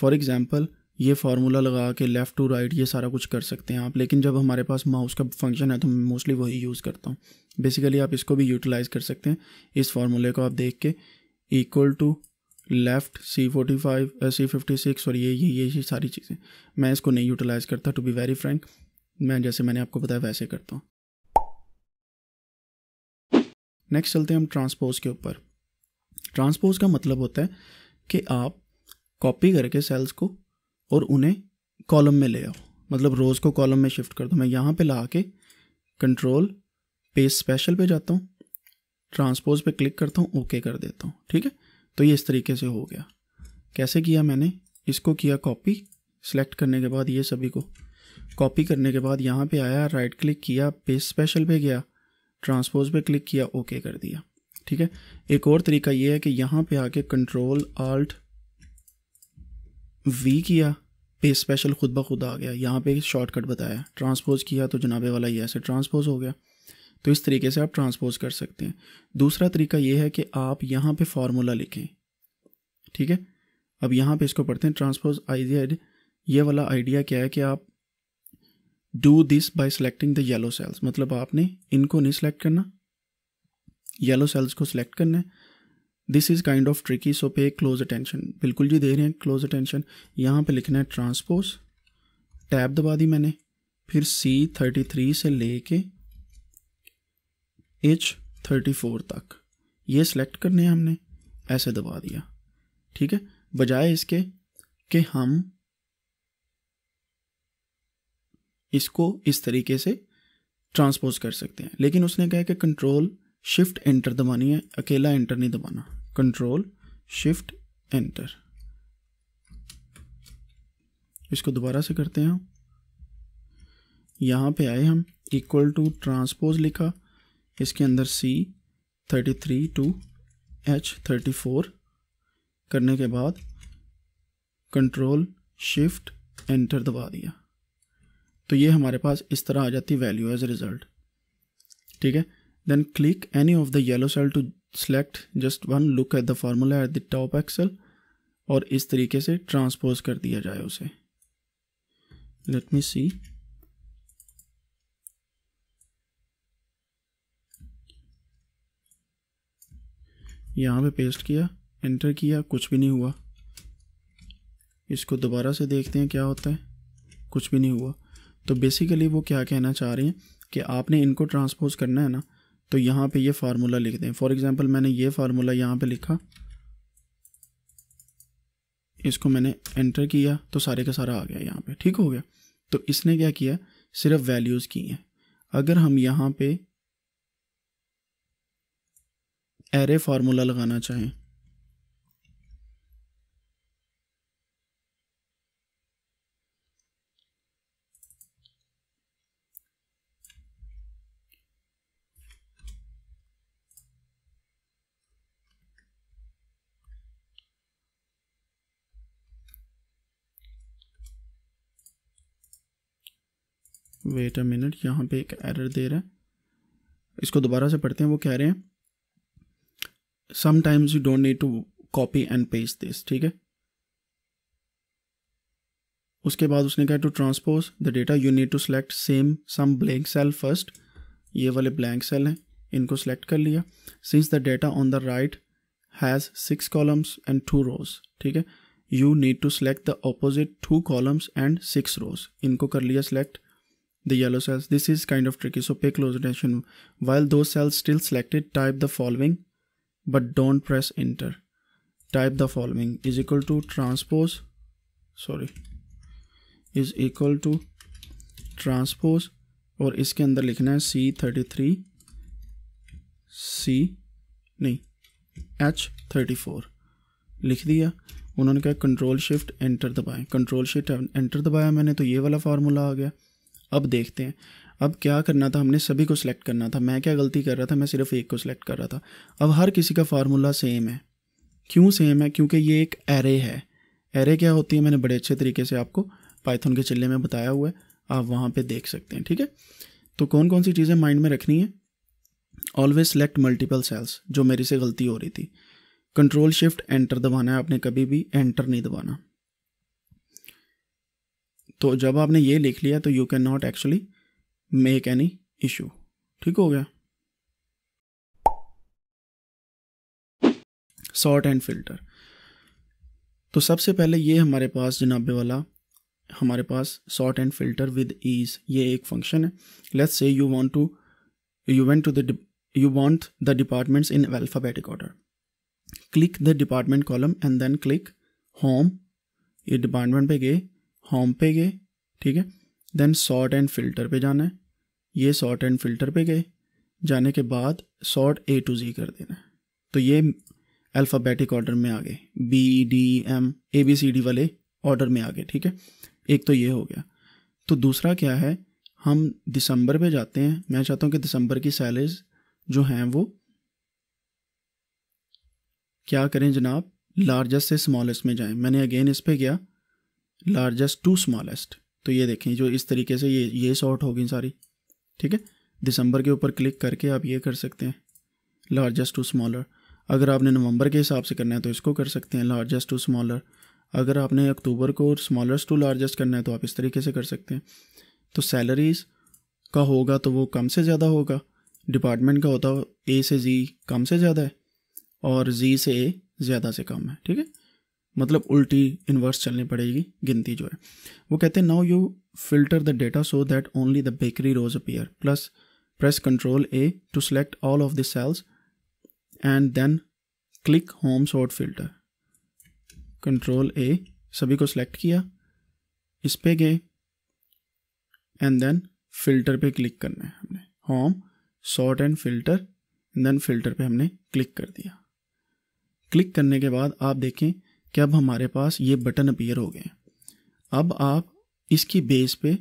फॉर एग्ज़ाम्पल ये फार्मूला लगा के लेफ़्ट टू राइट ये सारा कुछ कर सकते हैं आप लेकिन जब हमारे पास माउस का फंक्शन है तो मैं मोस्टली वही यूज़ करता हूँ बेसिकली आप इसको भी यूटिलाइज़ कर सकते हैं इस फार्मूले को आप देख के equal to left C forty five C fifty six और ये ये ये सारी चीज़ें मैं इसको नहीं यूटिलाइज़ करता टू बी वेरी फ्रेंक मैं जैसे मैंने आपको बताया वैसे करता हूँ नेक्स्ट चलते हैं हम ट्रांसपोज के ऊपर ट्रांसपोज का मतलब होता है कि आप कॉपी करके सेल्स को और उन्हें कॉलम में ले आओ मतलब रोज़ को कॉलम में शिफ्ट कर दो मैं यहाँ पे ला के कंट्रोल पेज स्पेशल पे जाता हूँ ट्रांसपोज पे क्लिक करता हूँ ओके कर देता हूँ ठीक है तो ये इस तरीके से हो गया कैसे किया मैंने इसको किया कॉपी सेलेक्ट करने के बाद ये सभी को कॉपी करने के बाद यहाँ पे आया राइट क्लिक किया पेज स्पेशल पे गया ट्रांसपोज पे क्लिक किया ओके कर दिया ठीक है एक और तरीका ये है कि यहाँ पे आके कंट्रोल आल्ट वी किया पे स्पेशल खुद ब खुद आ गया यहाँ पे शॉर्टकट बताया ट्रांसपोज किया तो जनाबे वाला ये ऐसे ट्रांसपोज हो गया तो इस तरीके से आप ट्रांसपोज कर सकते हैं दूसरा तरीका ये है कि आप यहाँ पे फार्मूला लिखें ठीक है अब यहाँ पे इसको पढ़ते हैं ट्रांसपोज आइडिया ये वाला आइडिया क्या है कि आप do this by selecting the yellow cells मतलब आपने इनको नहीं सेलेक्ट करना येलो सेल्स को सिलेक्ट करना है this is kind of tricky so pay close attention बिल्कुल जी दे रहे हैं क्लोज अटेंशन यहाँ पे लिखना है ट्रांसपोज टैब दबा दी मैंने फिर सी थर्टी थ्री से लेके एच थर्टी फोर तक ये सिलेक्ट करने हैं हमने ऐसे दबा दिया ठीक है बजाय इसके कि हम इसको इस तरीके से ट्रांसपोज कर सकते हैं लेकिन उसने कहा कि कंट्रोल शिफ्ट एंटर दबानी है अकेला एंटर नहीं दबाना कंट्रोल शिफ्ट एंटर इसको दोबारा से करते हैं यहाँ पे आए हम इक्वल टू ट्रांसपोज लिखा इसके अंदर C thirty three to H thirty four करने के बाद कंट्रोल शिफ्ट एंटर दबा दिया तो ये हमारे पास इस तरह आ जाती वैल्यू एज रिज़ल्ट ठीक है Then click any of the yellow cell to select just one look at the formula at the top Excel और इस तरीके से ट्रांसपोज कर दिया जाए उसे लेट मी सी यहाँ पे पेस्ट किया एंटर किया कुछ भी नहीं हुआ इसको दोबारा से देखते हैं क्या होता है कुछ भी नहीं हुआ तो बेसिकली वो क्या कहना चाह रही हैं कि आपने इनको ट्रांसपोज करना है ना तो यहाँ पे ये फार्मूला लिख दें फॉर एग्ज़ाम्पल मैंने ये फार्मूला यहाँ पे लिखा इसको मैंने एंटर किया तो सारे का सारा आ गया यहाँ पे ठीक हो गया तो इसने क्या किया सिर्फ वैल्यूज़ की हैं अगर हम यहाँ पे एरे फार्मूला लगाना चाहें वेट अ मिनट यहाँ पे एक एरर दे रहा है इसको दोबारा से पढ़ते हैं वो कह रहे हैं sometimes you don't need to copy and paste this ठीक है उसके बाद उसने कहा to transpose the data you need to select same some blank cell first ये वाले ब्लैंक सेल हैं इनको सेलेक्ट कर लिया since the data on the right has six columns and two rows ठीक है you need to select the opposite two columns and six rows इनको कर लिया select the yellow cells. This is kind of tricky, so pay close attention. While those cells still selected, type the following, but don't press enter. Type the following is equal to transpose, sorry, is equal to transpose or is can the है C33 C three C नहीं H thirty four लिख दिया उन्होंने कहा control shift enter दबाएं control shift enter दबाया मैंने तो ये वाला फार्मूला आ गया अब देखते हैं अब क्या करना था हमने सभी को सिलेक्ट करना था मैं क्या गलती कर रहा था मैं सिर्फ एक को सिलेक्ट कर रहा था अब हर किसी का फार्मूला सेम है क्यों सेम है क्योंकि ये एक एरे है एरे क्या होती है मैंने बड़े अच्छे तरीके से आपको पाइथन के चिल्ले में बताया हुआ है आप वहाँ पर देख सकते हैं ठीक है तो कौन कौन सी चीज़ें माइंड में रखनी है ऑलवेज सेलेक्ट मल्टीपल सेल्स जो मेरी से गलती हो रही थी कंट्रोल शिफ्ट एंटर दबाना है आपने कभी भी एंटर नहीं दबाना तो जब आपने ये लिख लिया तो you can not actually make any issue ठीक हो गया सॉर्ट एंड फिल्टर तो सबसे पहले ये हमारे पास जनाबे वाला हमारे पास sort and filter with ease ये एक फंक्शन है let's say you want to you went to the you want the departments in alphabetic order click the department column and then click home ये डिपार्टमेंट पे गए home पे गए ठीक है देन सॉर्ट एंड फिल्टर पे जाना है ये सॉर्ट एंड फिल्टर पे गए जाने के बाद सॉर्ट ए टू जी कर देना है तो ये अल्फ़ाबेटिक ऑर्डर में आ गए B D M A B C D वाले ऑर्डर में आ गए ठीक है एक तो ये हो गया तो दूसरा क्या है हम दिसंबर पे जाते हैं मैं चाहता हूँ कि दिसंबर की सैलरीज जो हैं वो क्या करें जनाब लार्जेस्ट से स्मॉलेस्ट में जाएं मैंने अगेन इस पर किया लार्जेस्ट टू स्मॉलेस्ट तो ये देखें जो इस तरीके से ये ये शॉर्ट होगी सारी ठीक है दिसंबर के ऊपर क्लिक करके आप ये कर सकते हैं लार्जेस्ट टू स्मॉलर अगर आपने नवंबर के हिसाब से करना है तो इसको कर सकते हैं लार्जेस्ट टू स्मॉलर अगर आपने अक्टूबर को स्मॉलेस्ट टू लार्जेस्ट करना है तो आप इस तरीके से कर सकते हैं तो सैलरीज़ का होगा तो वो कम से ज़्यादा होगा डिपार्टमेंट का होता ए से जी कम से ज़्यादा है और जी से ए ज़्यादा से कम है ठीक है मतलब उल्टी इन्वर्स चलनी पड़ेगी गिनती जो है वो कहते हैं now you filter the data so that only the bakery rows appear plus press control A to select all of the cells and then click home sort filter control A सभी को सिलेक्ट किया इस पे गए एंड देन फिल्टर पे क्लिक करना है हमने home sort and filter then filter पे हमने क्लिक कर दिया क्लिक करने के बाद आप देखें कि अब हमारे पास ये बटन अपीयर हो गए हैं अब आप इसकी बेस पे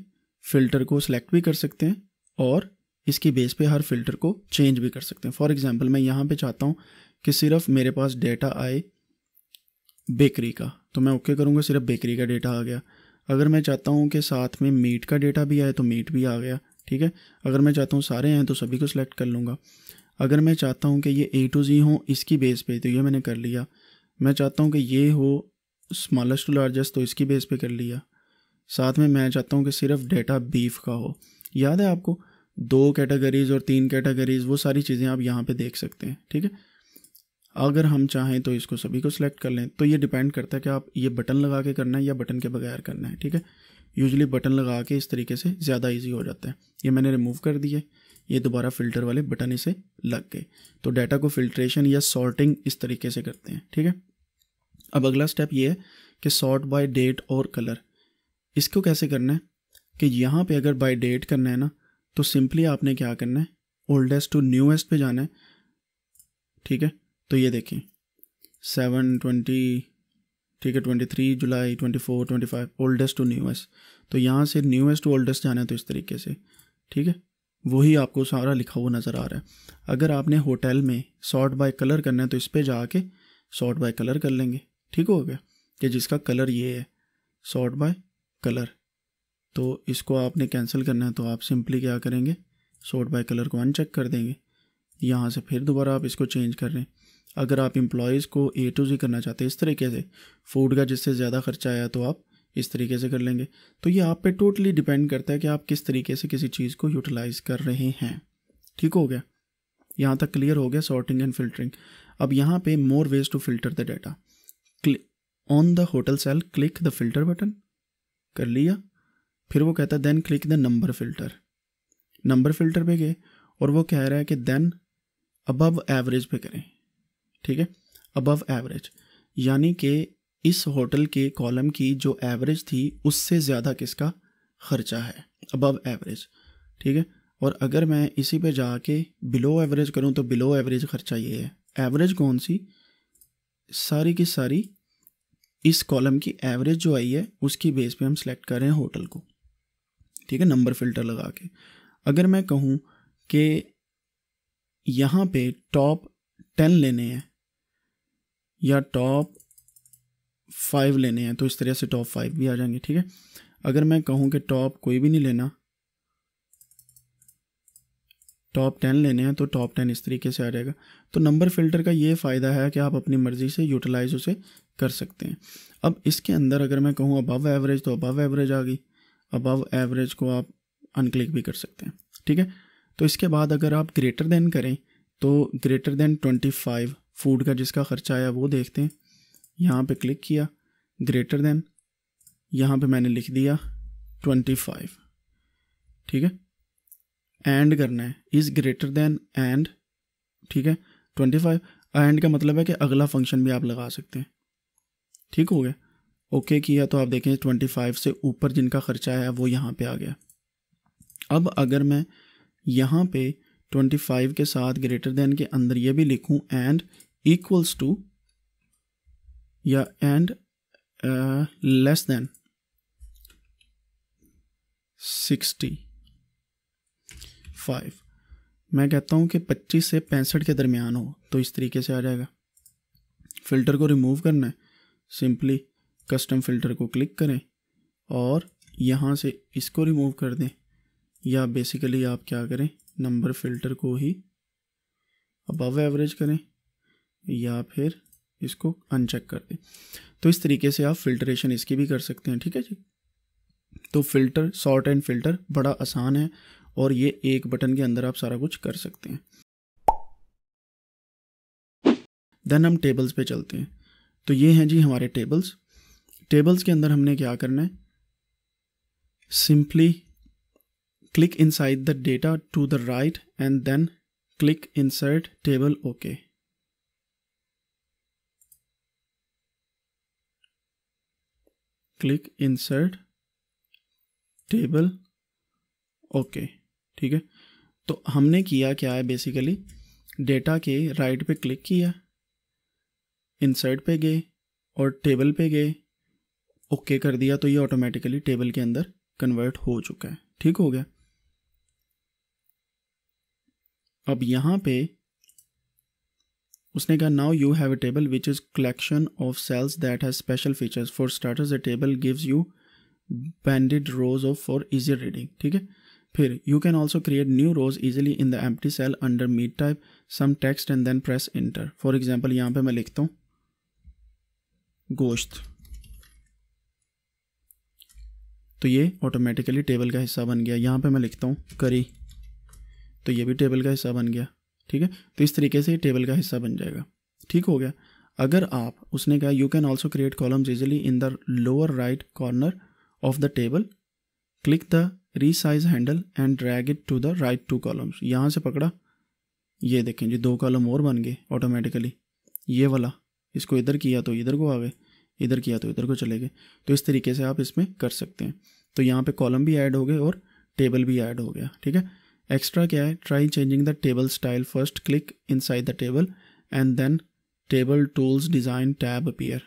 फ़िल्टर को सिलेक्ट भी कर सकते हैं और इसकी बेस पे हर फिल्टर को चेंज भी कर सकते हैं फॉर एग्जांपल मैं यहाँ पे चाहता हूँ कि सिर्फ मेरे पास डेटा आए बेकरी का तो मैं ओके करूँगा सिर्फ बेकरी का डेटा आ गया अगर मैं चाहता हूँ कि साथ में मीट का डेटा भी आए तो मीट भी आ गया ठीक है अगर मैं चाहता हूँ सारे हैं तो सभी को सिलेक्ट कर लूँगा अगर मैं चाहता हूँ कि ये ए टू जी हों इसकी बेस पे तो ये मैंने कर लिया मैं चाहता हूँ कि ये हो स्मॉलेस्ट टू लार्जेस्ट तो इसकी बेस पे कर लिया साथ में मैं चाहता हूँ कि सिर्फ डेटा बीफ का हो याद है आपको दो कैटेगरीज और तीन कैटेगरीज वो सारी चीज़ें आप यहाँ पे देख सकते हैं ठीक है अगर हम चाहें तो इसको सभी को सिलेक्ट कर लें तो ये डिपेंड करता है कि आप ये बटन लगा के करना है या बटन के बगैर करना है ठीक है यूजली बटन लगा के इस तरीके से ज़्यादा ईजी हो जाता है ये मैंने रिमूव कर दिए ये दोबारा फिल्टर वाले बटन इसे लग गए तो डाटा को फिल्ट्रेशन या सॉर्टिंग इस तरीके से करते हैं ठीक है अब अगला स्टेप ये है कि सॉर्ट बाय डेट और कलर इसको कैसे करना है कि यहाँ पे अगर बाय डेट करना है ना तो सिंपली आपने क्या करना है ओल्डेस्ट टू न्यूएस्ट पे जाना है ठीक है तो ये देखें सेवन ट्वेंटी ठीक है twenty three July twenty four twenty five oldest to newest तो यहाँ से न्यूएस्ट टू ओल्डेस्ट जाना है तो इस तरीके से ठीक है वही आपको सारा लिखा हुआ नज़र आ रहा है अगर आपने होटल में सॉर्ट बाय कलर करना है तो इस पर जाके सॉर्ट बाय कलर कर लेंगे ठीक हो गया कि जिसका कलर ये है सॉर्ट बाय कलर तो इसको आपने कैंसिल करना है तो आप सिंपली क्या करेंगे सॉर्ट बाय कलर को अनचेक कर देंगे यहाँ से फिर दोबारा आप इसको चेंज कर रहे हैं अगर आप इम्प्लॉयज़ को ए टू जी करना चाहते हैं इस तरीके से फूड का जिससे ज़्यादा खर्चा आया तो आप इस तरीके से कर लेंगे तो ये आप पे टोटली डिपेंड करता है कि आप किस तरीके से किसी चीज़ को यूटिलाइज़ कर रहे हैं ठीक हो गया यहाँ तक क्लियर हो गया सॉर्टिंग एंड फिल्टरिंग अब यहाँ पे more ways to filter the data on the hotel cell click the filter button कर लिया फिर वो कहता है then click the number filter number filter पे गए और वो कह रहा है कि देन अबव एवरेज पे करें ठीक है अबव एवरेज यानी कि इस होटल के कॉलम की जो एवरेज थी उससे ज़्यादा किसका खर्चा है अबव एवरेज ठीक है और अगर मैं इसी पे जाके बिलो एवरेज करूँ तो बिलो एवरेज खर्चा ये है एवरेज कौन सी सारी की सारी इस कॉलम की एवरेज जो आई है उसकी बेस पे हम सेलेक्ट कर रहे हैं होटल को ठीक है नंबर फिल्टर लगा के अगर मैं कहूँ कि यहाँ पे टॉप टेन लेने हैं या टॉप फाइव लेने हैं तो इस तरह से टॉप फाइव भी आ जाएंगे ठीक है अगर मैं कहूँ कि टॉप कोई भी नहीं लेना टॉप टेन लेने हैं तो टॉप टेन इस तरीके से आ जाएगा तो नंबर फिल्टर का ये फ़ायदा है कि आप अपनी मर्ज़ी से यूटिलाइज उसे कर सकते हैं अब इसके अंदर अगर मैं कहूँ अबव एवरेज तो अबव एवरेज आ गई अबव एवरेज को आप अनक्लिक भी कर सकते हैं ठीक है तो इसके बाद अगर आप ग्रेटर देन करें तो greater than twenty five food का जिसका ख़र्चा आया वो देखते हैं यहाँ पे क्लिक किया ग्रेटर देन यहाँ पे मैंने लिख दिया ट्वेंटी फाइव ठीक है एंड करना है इज़ ग्रेटर देन एंड ठीक है ट्वेंटी फाइव एंड का मतलब है कि अगला फंक्शन भी आप लगा सकते हैं ठीक हो गया ओके okay किया तो आप देखें ट्वेंटी फाइव से ऊपर जिनका ख़र्चा है वो यहाँ पे आ गया अब अगर मैं यहाँ पे ट्वेंटी फाइव के साथ ग्रेटर देन के अंदर ये भी लिखूँ एंड इक्वल्स टू या and less than sixty five मैं कहता हूँ कि पच्चीस से पैंसठ के दरमियान हो तो इस तरीके से आ जाएगा फ़िल्टर को रिमूव करना है सिंपली कस्टम फ़िल्टर को क्लिक करें और यहाँ से इसको रिमूव कर दें या बेसिकली आप क्या करें नंबर फ़िल्टर को ही अबव एवरेज करें या फिर इसको अनचेक कर दें तो इस तरीके से आप फिल्ट्रेशन इसकी भी कर सकते हैं ठीक है जी तो फिल्टर शॉर्ट एंड फिल्टर बड़ा आसान है और ये एक बटन के अंदर आप सारा कुछ कर सकते हैं देन हम टेबल्स पे चलते हैं तो ये हैं जी हमारे टेबल्स टेबल्स के अंदर हमने क्या करना है simply click inside the data to the right and then click insert table okay click insert table okay ठीक है तो हमने किया क्या है बेसिकली डेटा के राइट पे क्लिक किया इंसर्ट पे गए और टेबल पे गए ओके कर दिया तो ये ऑटोमेटिकली टेबल के अंदर कन्वर्ट हो चुका है ठीक हो गया अब यहाँ पे उसने कहा now you have a table which is collection of cells that has special features for starters a table gives you banded rows of for easy reading ठीक है फिर you can also create new rows easily in the empty cell under meat type some text and then press enter for example यहाँ पे मैं लिखता हूँ गोश्त तो ये ऑटोमेटिकली टेबल का हिस्सा बन गया यहाँ पर मैं लिखता हूँ करी तो ये भी टेबल का हिस्सा बन गया ठीक है तो इस तरीके से ये टेबल का हिस्सा बन जाएगा ठीक हो गया अगर आप उसने कहा you can also create columns easily in the lower right corner of the table click the resize handle and drag it to the right two columns यहाँ से पकड़ा ये देखें जी दो कॉलम और बन गए ऑटोमेटिकली ये वाला इसको इधर किया तो इधर को आ गए इधर किया तो इधर को चले गए तो इस तरीके से आप इसमें कर सकते हैं तो यहाँ पे कॉलम भी ऐड हो गए और टेबल भी ऐड हो गया ठीक है एक्स्ट्रा क्या है try changing the table style first click inside the table and then table tools design tab appear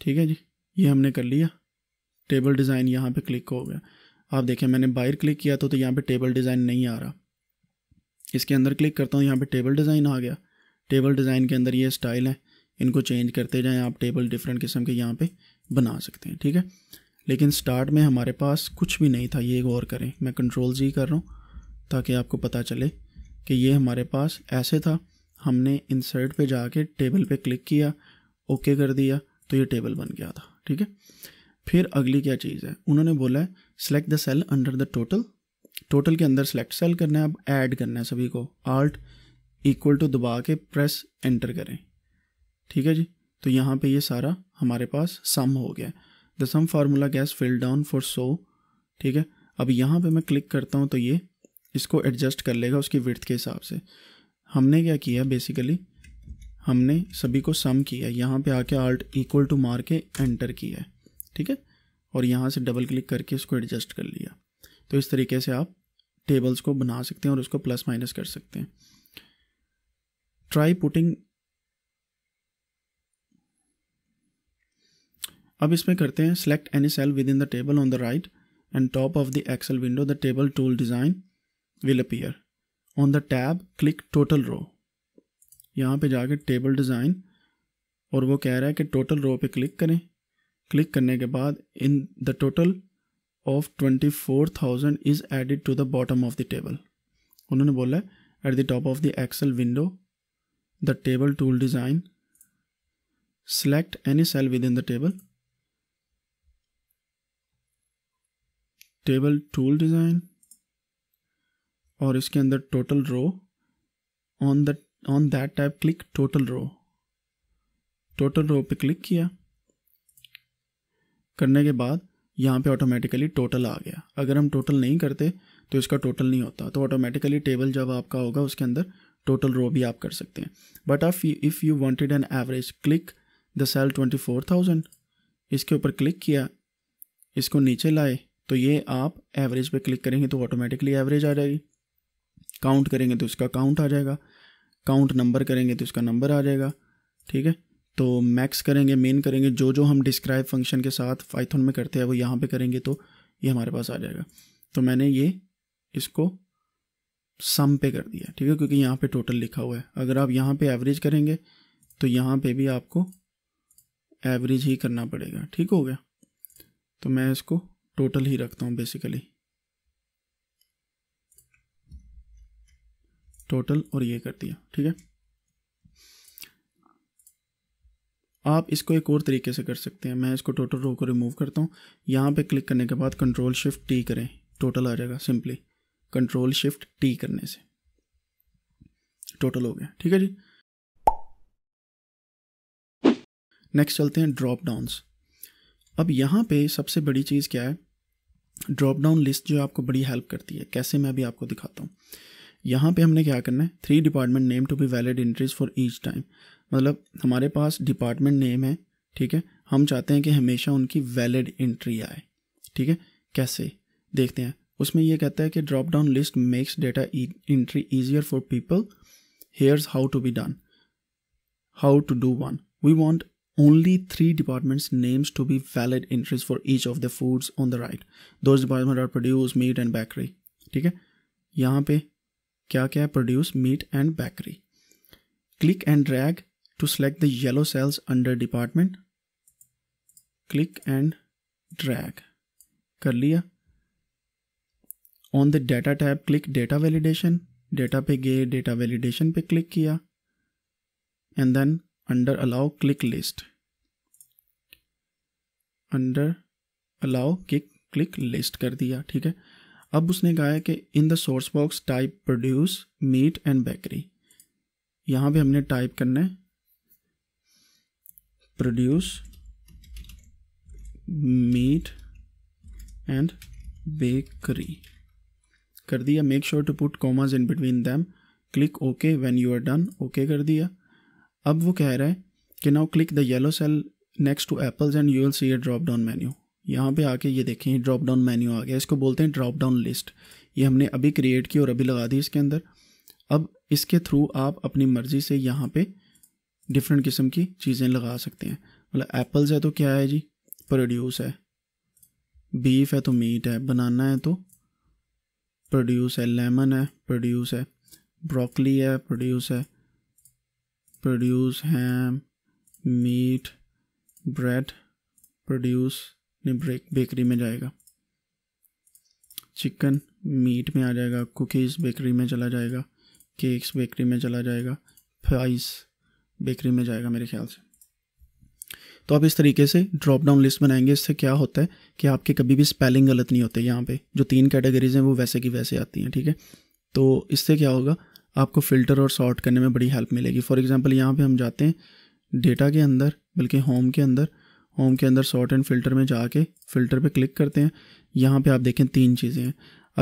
ठीक है जी ये हमने कर लिया टेबल डिज़ाइन यहाँ पे क्लिक हो गया आप देखें मैंने बाहर क्लिक किया तो तो यहाँ पे टेबल डिज़ाइन नहीं आ रहा इसके अंदर क्लिक करता हूँ यहाँ पे टेबल डिज़ाइन आ गया टेबल डिज़ाइन के अंदर ये स्टाइल है इनको चेंज करते जाएँ आप टेबल डिफरेंट किस्म के यहाँ पे बना सकते हैं ठीक है लेकिन स्टार्ट में हमारे पास कुछ भी नहीं था ये गौर करें मैं कंट्रोल जी कर रहा हूँ ताकि आपको पता चले कि ये हमारे पास ऐसे था हमने इंसर्ट पे जाके टेबल पे क्लिक किया ओके कर दिया तो ये टेबल बन गया था ठीक है फिर अगली क्या चीज़ है उन्होंने बोला है select the cell under the total total के अंदर सेलेक्ट सेल करना है अब ऐड करना है सभी को आर्ट इक्वल टू दबा के प्रेस एंटर करें ठीक है जी तो यहाँ पे ये सारा हमारे पास सम हो गया है the sum formula goes fill down for so ठीक है अब यहाँ पे मैं क्लिक करता हूँ तो ये इसको एडजस्ट कर लेगा उसकी विर्थ के हिसाब से हमने क्या किया बेसिकली हमने सभी को सम किया यहाँ पे आके आल्ट इक्वल टू मार के एंटर किया है ठीक है और यहाँ से डबल क्लिक करके इसको एडजस्ट कर लिया तो इस तरीके से आप टेबल्स को बना सकते हैं और उसको प्लस माइनस कर सकते हैं ट्राई पुटिंग अब इसमें करते हैं select any cell within the table on the right end top of the Excel window the table tool design will appear on the tab click total row यहाँ पे जाके टेबल डिज़ाइन और वो कह रहा है कि टोटल रो पे क्लिक करें क्लिक करने के बाद in the total of twenty four thousand is added to the bottom of the table उन्होंने बोला है at the top of the Excel window the table tool design select any cell within the table table tool design और इसके अंदर total row on the on that type click total row total row पे click किया करने के बाद यहाँ पे ऑटोमेटिकली टोटल आ गया अगर हम टोटल नहीं करते तो इसका टोटल नहीं होता तो ऑटोमेटिकली टेबल जब आपका होगा उसके अंदर टोटल रो भी आप कर सकते हैं but of if you wanted an average click the cell twenty four thousand इसके ऊपर क्लिक किया इसको नीचे लाए तो ये आप एवरेज पे क्लिक करेंगे तो ऑटोमेटिकली एवरेज आ जाएगी काउंट करेंगे तो उसका काउंट आ जाएगा काउंट नंबर करेंगे तो उसका नंबर आ जाएगा ठीक है तो मैक्स करेंगे मेन करेंगे जो जो हम डिस्क्राइब फंक्शन के साथ पाइथन में करते हैं वो यहाँ पे करेंगे तो ये हमारे पास आ जाएगा तो मैंने ये इसको सम पे कर दिया ठीक है क्योंकि यहाँ पे टोटल लिखा हुआ है अगर आप यहाँ पे एवरेज करेंगे तो यहाँ पे भी आपको एवरेज ही करना पड़ेगा ठीक हो गया तो मैं इसको टोटल ही रखता हूँ बेसिकली टोटल और ये कर दिया ठीक है आप इसको एक और तरीके से कर सकते हैं मैं इसको टोटल रो को रिमूव करता हूँ यहाँ पे क्लिक करने के बाद कंट्रोल शिफ्ट टी करें टोटल आ जाएगा सिंपली कंट्रोल शिफ्ट टी करने से टोटल हो गया ठीक है जी नेक्स्ट चलते हैं ड्रॉप डाउन्स अब यहाँ पे सबसे बड़ी चीज़ क्या है ड्रॉप डाउन लिस्ट जो आपको बड़ी हेल्प करती है कैसे मैं अभी आपको दिखाता हूँ यहाँ पे हमने क्या करना है three department name to be valid entries for each time मतलब हमारे पास डिपार्टमेंट नेम है ठीक है हम चाहते हैं कि हमेशा उनकी वैलिड एंट्री आए ठीक है कैसे देखते हैं उसमें यह कहता है कि drop down list makes data entry easier for people here's how to be done how to do one we want only three departments names to be valid entries for each of the foods on the right those department are produce meat and bakery ठीक है यहाँ पे क्या क्या produce meat and bakery click and drag to select the yellow cells under department click and drag कर लिया On the data tab, click data validation. Data पे गए data validation पे क्लिक किया And then under allow click list under allow kick click list कर दिया ठीक है अब उसने कहा है कि in the source box type produce meat and bakery यहाँ पे हमने टाइप करना है प्रोड्यूस मीट एंड बेकरी कर दिया make sure to put commas in between them click okay when you are done okay कर दिया अब वो कह रहा है कि now click the yellow cell next to apples and you will see a drop down menu यहाँ पे आके ये देखें ड्रॉप डाउन मेन्यू आ गया इसको बोलते हैं ड्रॉप डाउन लिस्ट ये हमने अभी क्रिएट की और अभी लगा दी इसके अंदर अब इसके थ्रू आप अपनी मर्ज़ी से यहाँ पे डिफरेंट किस्म की चीज़ें लगा सकते हैं मतलब एप्पल्स है तो क्या है जी प्रोड्यूस है बीफ है तो मीट है बनाना है तो प्रोड्यूस है लेमन है प्रोड्यूस है ब्रोकली है प्रोड्यूस है produce ham meat bread produce ने ब्रेक बेकरी में जाएगा चिकन मीट में आ जाएगा कुकीज़ बेकरी में चला जाएगा केक्स बेकरी में चला जाएगा फ्राइज़ बेकरी में जाएगा मेरे ख्याल से तो आप इस तरीके से ड्रॉप डाउन लिस्ट बनाएंगे इससे क्या होता है कि आपके कभी भी स्पेलिंग गलत नहीं होते यहाँ पे जो तीन कैटेगरीज हैं वो वैसे की वैसे आती हैं ठीक है तो इससे क्या होगा आपको फ़िल्टर और सॉर्ट करने में बड़ी हेल्प मिलेगी फॉर एग्ज़ाम्पल यहाँ पे हम जाते हैं डेटा के अंदर बल्कि होम के अंदर होम के अंदर सॉर्ट एंड फ़िल्टर में जाके फ़िल्टर पे क्लिक करते हैं यहाँ पे आप देखें तीन चीज़ें हैं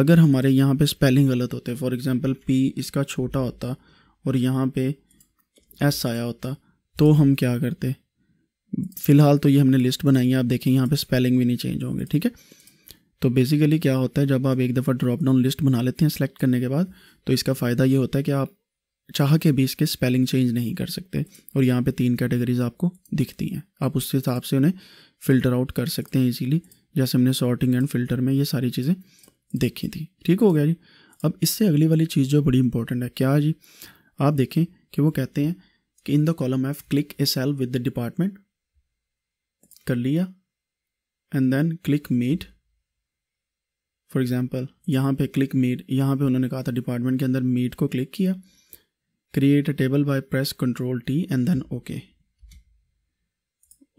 अगर हमारे यहाँ पे स्पेलिंग गलत होते फॉर एग्ज़ाम्पल पी इसका छोटा होता और यहाँ पे एस आया होता तो हम क्या करते फ़िलहाल तो ये हमने लिस्ट बनाई है आप देखें यहाँ पे स्पेलिंग भी नहीं चेंज होंगे ठीक है तो बेसिकली क्या होता है जब आप एक दफ़ा ड्रॉप डाउन लिस्ट बना लेते हैं सेलेक्ट करने के बाद तो इसका फ़ायदा ये होता है कि आप चाह के भी इसके स्पेलिंग चेंज नहीं कर सकते और यहाँ पे तीन कैटेगरीज आपको दिखती हैं आप उस हिसाब से उन्हें फ़िल्टर आउट कर सकते हैं ईजीली जैसे हमने सॉर्टिंग एंड फिल्टर में ये सारी चीज़ें देखी थी ठीक हो गया जी अब इससे अगली वाली चीज़ जो बड़ी इंपॉर्टेंट है क्या जी आप देखें कि वो कहते हैं कि in the column F click a cell with the department कर लिया and then click meat for example यहाँ पे क्लिक मीट यहाँ पे उन्होंने कहा था डिपार्टमेंट के अंदर मीट को क्लिक किया create a table by press control T and then okay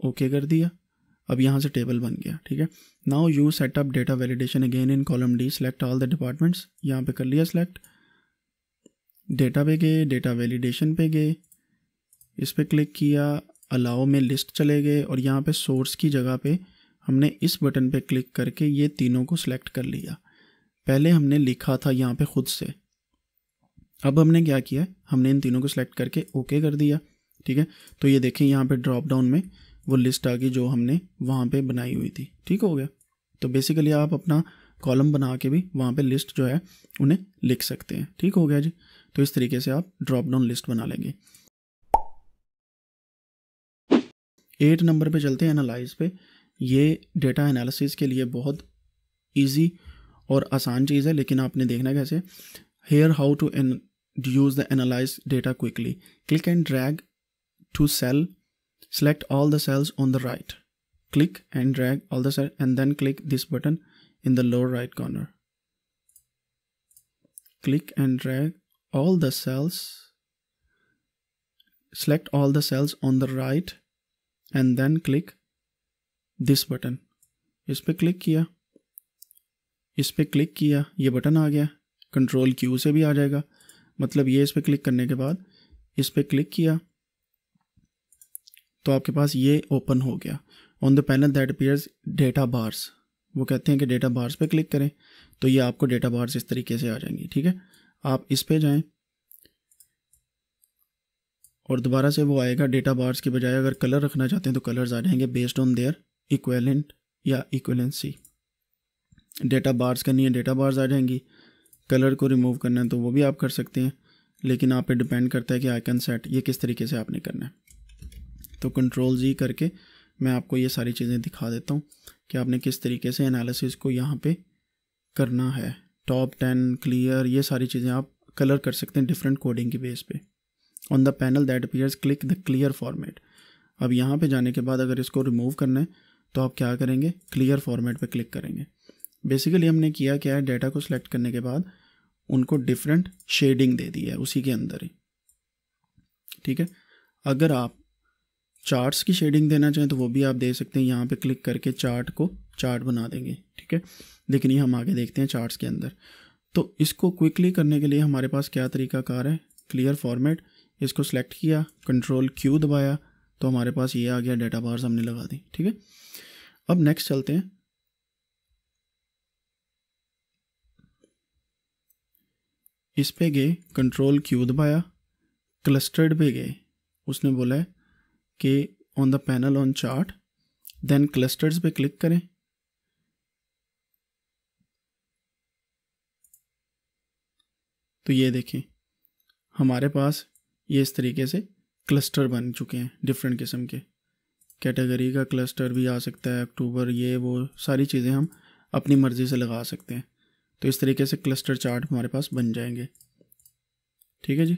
okay कर दिया अब यहाँ से टेबल बन गया ठीक है now you set up data validation again in column D select all the departments यहाँ पे कर लिया सेलेक्ट डेटा पे गए डेटा वैलिडेशन पे गए इस पर क्लिक किया अलाओ में लिस्ट चले गए और यहाँ पे सोर्स की जगह पे हमने इस बटन पे क्लिक करके ये तीनों को सिलेक्ट कर लिया पहले हमने लिखा था यहाँ पे ख़ुद से अब हमने क्या किया हमने इन तीनों को सिलेक्ट करके ओके कर दिया ठीक है तो ये देखें यहाँ पे ड्रॉप डाउन में वो लिस्ट आ गई जो हमने वहाँ पे बनाई हुई थी ठीक हो गया तो बेसिकली आप अपना कॉलम बना के भी वहाँ पे लिस्ट जो है उन्हें लिख सकते हैं ठीक हो गया जी तो इस तरीके से आप ड्रॉप डाउन लिस्ट बना लेंगे एट नंबर पे चलते हैं एनालाइज पे ये डेटा एनालिसिस के लिए बहुत इजी और आसान चीज़ है लेकिन आपने देखना कैसे here how to an use the analyse data quickly click and drag to cell select all the cells on the right click and drag all the cell and then click this button in the lower right corner click and drag all the cells select all the cells on the right and then click this button इस पर click किया इस पर click किया ये button आ गया control Q से भी आ जाएगा मतलब ये इस पर क्लिक करने के बाद इस पर क्लिक किया तो आपके पास ये ओपन हो गया on the panel that appears data bars वो कहते हैं कि डेटा बार्स पे क्लिक करें तो ये आपको डेटा बार्स इस तरीके से आ जाएंगी ठीक है आप इस पर जाएं और दोबारा से वो आएगा डेटा बार्स के बजाय अगर कलर रखना चाहते हैं तो कलर्स आ जाएंगे बेस्ड ऑन देयर इक्वेलेंट या इक्वेलेंसी डेटा बार्स करनी है डेटा बार्स आ जाएंगी कलर को रिमूव करना है तो वो भी आप कर सकते हैं लेकिन आप पे डिपेंड करता है कि आइकन सेट ये किस तरीके से आपने करना है तो कंट्रोल जी करके मैं आपको ये सारी चीज़ें दिखा देता हूँ कि आपने किस तरीके से एनालिसिस को यहाँ पे करना है टॉप टेन क्लियर ये सारी चीज़ें आप कलर कर सकते हैं डिफरेंट कोडिंग की बेस पे on the panel that appears click the clear format अब यहाँ पे जाने के बाद अगर इसको रिमूव करना है तो आप क्या करेंगे क्लियर फॉर्मेट पर क्लिक करेंगे बेसिकली हमने किया क्या है डेटा को सिलेक्ट करने के बाद उनको डिफरेंट शेडिंग दे दी है उसी के अंदर ही ठीक है अगर आप चार्ट्स की शेडिंग देना चाहें तो वो भी आप दे सकते हैं यहाँ पे क्लिक करके चार्ट को चार्ट बना देंगे ठीक है लेकिन ये हम आगे देखते हैं चार्ट्स के अंदर तो इसको क्विकली करने के लिए हमारे पास क्या तरीका कार है क्लियर फॉर्मेट इसको सिलेक्ट किया कंट्रोल क्यू दबाया तो हमारे पास ये आ गया डेटा बार्स हमने लगा दी ठीक है अब नेक्स्ट चलते हैं इस पे गए कंट्रोल क्यू दबाया क्लस्टर्ड पे गए उसने बोला है कि on the panel on chart then clusters पे क्लिक करें तो ये देखें हमारे पास ये इस तरीके से क्लस्टर बन चुके हैं डिफरेंट किस्म के कैटेगरी का क्लस्टर भी आ सकता है अक्टूबर ये वो सारी चीज़ें हम अपनी मर्ज़ी से लगा सकते हैं तो इस तरीके से क्लस्टर चार्ट हमारे पास बन जाएंगे ठीक है जी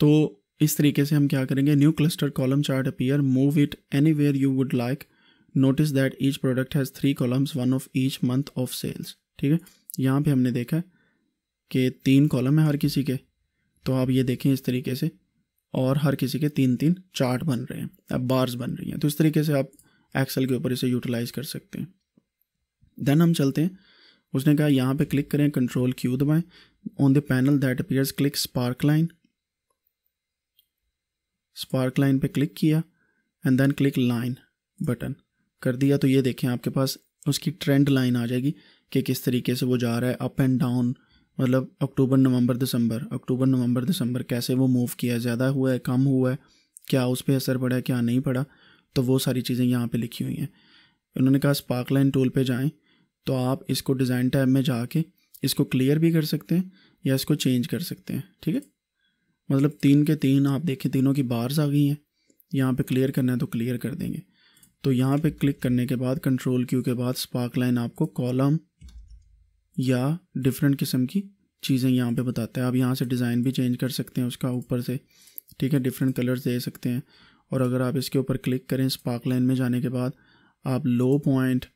तो इस तरीके से हम क्या करेंगे new cluster column chart appear move it anywhere you would like notice that each product has three columns one of each month of sales ठीक है यहाँ पे हमने देखा है कि तीन कॉलम है हर किसी के तो आप ये देखें इस तरीके से और हर किसी के तीन तीन चार्ट बन रहे हैं अब बार्स बन रही हैं तो इस तरीके से आप एक्सेल के ऊपर इसे यूटिलाइज कर सकते हैं देन हम चलते हैं उसने कहा यहाँ पे क्लिक करें कंट्रोल क्यू दबाएं on the panel that appears click sparkline sparkline पे क्लिक किया and then click line button कर दिया तो ये देखें आपके पास उसकी ट्रेंड लाइन आ जाएगी कि किस तरीके से वो जा रहा है अप एंड डाउन मतलब अक्टूबर नवंबर दिसंबर अक्टूबर नवंबर दिसंबर कैसे वो मूव किया ज़्यादा हुआ है कम हुआ है क्या उस पर असर पड़ा है क्या नहीं पड़ा तो वो सारी चीज़ें यहाँ पे लिखी हुई हैं उन्होंने कहा स्पार्क लाइन टूल पे जाएं तो आप इसको डिज़ाइन टैब में जाके इसको क्लियर भी कर सकते हैं या इसको चेंज कर सकते हैं ठीक है मतलब तीन के तीन आप देखें तीनों की बार्स आ गई हैं यहाँ पे क्लियर करना है तो क्लियर कर देंगे तो यहाँ पे क्लिक करने के बाद कंट्रोल क्यू के बाद स्पार्क लाइन आपको कॉलम या डिफरेंट किस्म की चीज़ें यहाँ पे बताता है आप यहाँ से डिज़ाइन भी चेंज कर सकते हैं उसका ऊपर से ठीक है डिफरेंट कलर्स दे सकते हैं और अगर आप इसके ऊपर क्लिक करें स्पार्क लाइन में जाने के बाद आप लो पॉइंट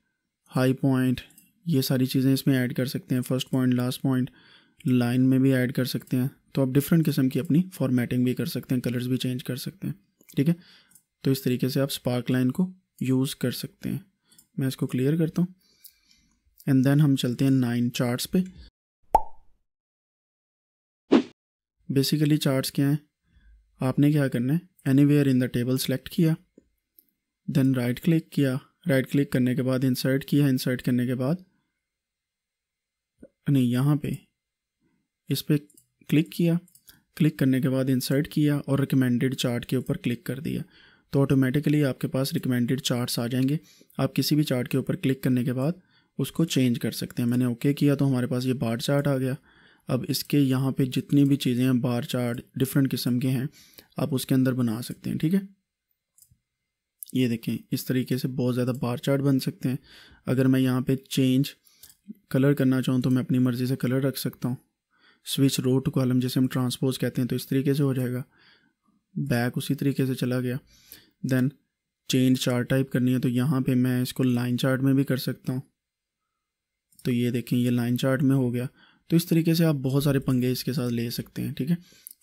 हाई पॉइंट ये सारी चीज़ें इसमें ऐड कर सकते हैं first point last point line में भी ऐड कर सकते हैं तो आप डिफरेंट किस्म की अपनी फॉर्मेटिंग भी कर सकते हैं कलर्स भी चेंज कर सकते हैं ठीक है तो इस तरीके से आप स्पार्क लाइन को यूज़ कर सकते हैं मैं इसको क्लियर करता हूँ एंड देन हम चलते हैं नाइन चार्ट्स पे बेसिकली चार्ट्स क्या हैं आपने क्या करना है anywhere in the table select किया देन राइट क्लिक किया राइट क्लिक करने के बाद इंसर्ट किया इंसर्ट करने के बाद नहीं यहाँ पे इस पर क्लिक किया क्लिक करने के बाद इंसर्ट किया और रिकमेंडेड चार्ट के ऊपर क्लिक कर दिया तो ऑटोमेटिकली आपके पास रिकमेंडेड चार्ट्स आ जाएंगे आप किसी भी चार्ट के ऊपर क्लिक करने के बाद उसको चेंज कर सकते हैं मैंने ओके किया तो हमारे पास ये बार चार्ट आ गया अब इसके यहाँ पे जितनी भी चीज़ें हैं बार चार्ट डिफरेंट किस्म के हैं आप उसके अंदर बना सकते हैं ठीक है ये देखें इस तरीके से बहुत ज़्यादा बार चार्ट बन सकते हैं अगर मैं यहाँ पर चेंज कलर करना चाहूँ तो मैं अपनी मर्ज़ी से कलर रख सकता हूँ स्विच रोड टू कॉलम जैसे हम ट्रांसपोज कहते हैं तो इस तरीके से हो जाएगा बैक उसी तरीके से चला गया देन चेंज चार्ट टाइप करनी है तो यहाँ पे मैं इसको लाइन चार्ट में भी कर सकता हूँ तो ये देखें ये लाइन चार्ट में हो गया तो इस तरीके से आप बहुत सारे पंगे इसके साथ ले सकते हैं ठीक है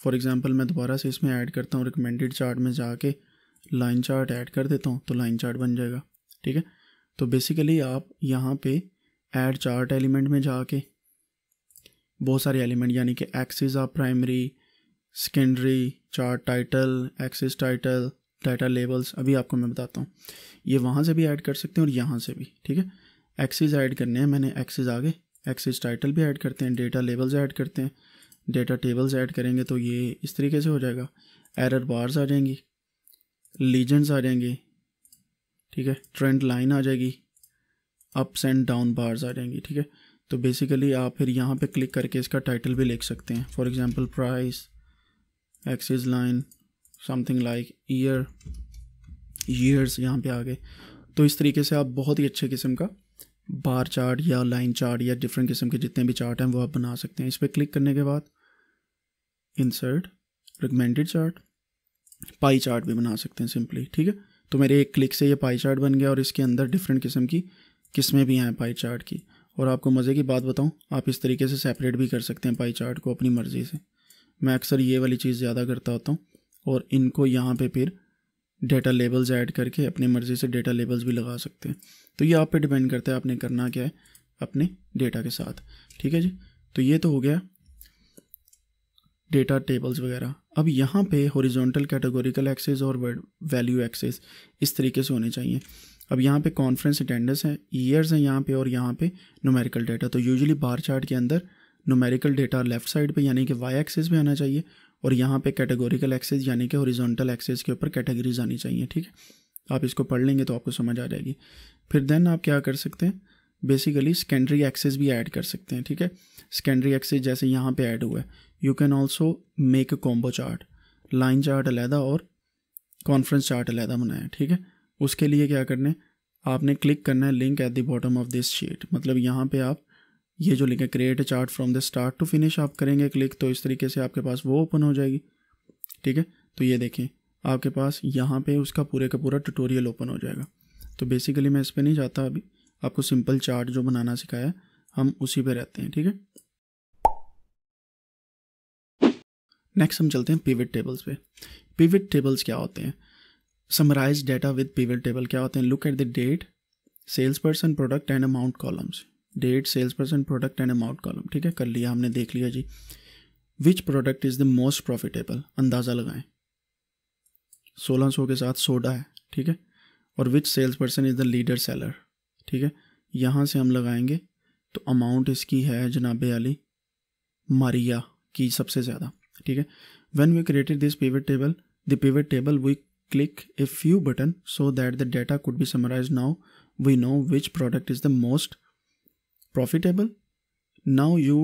फॉर एग्ज़ाम्पल मैं दोबारा से इसमें ऐड करता हूँ रिकमेंडेड चार्ट में जाके लाइन चार्ट ऐड कर देता हूँ तो लाइन चार्ट बन जाएगा ठीक है तो बेसिकली आप यहाँ पे ऐड चार्ट एलिमेंट में जाके बहुत सारे एलिमेंट यानी कि एक्सिस आप primary secondary chart title axis title data labels अभी आपको मैं बताता हूँ ये वहाँ से भी ऐड कर सकते हैं और यहाँ से भी ठीक है एक्सेस ऐड करने हैं मैंने एक्सेस आगे एक्सेस टाइटल भी ऐड करते हैं डेटा लेबल्स ऐड करते हैं डेटा टेबल्स ऐड करेंगे तो ये इस तरीके से हो जाएगा एरर बार्स आ जाएंगी लीजेंड्स आ जाएंगे ठीक है ट्रेंड लाइन आ जाएगी अप्स एंड डाउन बार्स आ जाएंगी ठीक है तो बेसिकली आप फिर यहाँ पे क्लिक करके इसका टाइटल भी लिख सकते हैं for example price axis line something like year years यहाँ पे आ गए तो इस तरीके से आप बहुत ही अच्छे किस्म का बार चार्ट या लाइन चार्ट या डिफरेंट किस्म के जितने भी चार्ट हैं वो आप बना सकते हैं इस पर क्लिक करने के बाद insert recommended chart pie chart भी बना सकते हैं सिंपली ठीक है तो मेरे एक क्लिक से ये पाई चार्ट बन गया और इसके अंदर डिफरेंट किस्म की किस्में भी हैं पाई चार्ट की और आपको मज़े की बात बताऊं आप इस तरीके से सेपरेट भी कर सकते हैं पाई चार्ट को अपनी मर्ज़ी से मैं अक्सर ये वाली चीज़ ज़्यादा करता होता हूँ और इनको यहाँ पे फिर डेटा लेबल्स ऐड करके अपनी मर्ज़ी से डेटा लेबल्स भी लगा सकते हैं तो ये आप पे डिपेंड करता है आपने करना क्या है अपने डेटा के साथ ठीक है जी तो ये तो हो गया डेटा टेबल्स वगैरह अब यहाँ पे हॉरिजॉन्टल कैटेगोरिकल एक्सेस और वैल्यू एक्सेस इस तरीके से होने चाहिए अब यहाँ पे कॉन्फ्रेंस अटेंडेंस है ईयर्स हैं यहाँ पे और यहाँ पे न्यूमेरिकल डेटा तो यूजुअली बार चार्ट के अंदर नोमेरिकल डेटा लेफ्ट साइड पे यानी कि वाई एक्सेस पे आना चाहिए और यहाँ पे कैटेगोरिकल एक्सेस यानी कि हॉरिजॉन्टल एक्सेस के ऊपर कैटेगरीज आनी चाहिए ठीक है आप इसको पढ़ लेंगे तो आपको समझ आ जाएगी फिर देन आप क्या कर सकते हैं बेसिकली सेकेंडरी एक्सेस भी ऐड कर सकते हैं ठीक है सेकेंडरी एक्सेस जैसे यहाँ पे ऐड हुआ है you can also make a combo chart line chart अलहदा और कॉन्फ्रेंस चार्ट अलहदा बनाया ठीक है उसके लिए क्या करना है आपने क्लिक करना है link at the bottom of this sheet मतलब यहाँ पे आप ये जो लिंक है create chart from the start to finish आप करेंगे क्लिक तो इस तरीके से आपके पास वो ओपन हो जाएगी ठीक है तो ये देखें आपके पास यहाँ पे उसका पूरे का पूरा ट्यूटोरियल ओपन हो जाएगा तो बेसिकली मैं इस पर नहीं जाता अभी आपको सिंपल चार्ट जो बनाना सिखाया हम उसी पे रहते हैं ठीक है नेक्स्ट हम चलते हैं पीविट टेबल्स पे पीविट टेबल्स क्या होते हैं summarise data with pivot table क्या होते हैं look at the date sales person product and amount columns date sales person product and amount column ठीक है कर लिया हमने देख लिया जी which product is the most profitable अंदाज़ा लगाएं सोलह सौ के साथ सोडा है ठीक है और which sales person is the leader seller ठीक है यहाँ से हम लगाएंगे तो अमाउंट इसकी है जनाबे अली मारिया की सबसे ज़्यादा ठीक है when we created this pivot table the pivot table we click a few button so that the data could be summarise now we know which product is the most profitable now you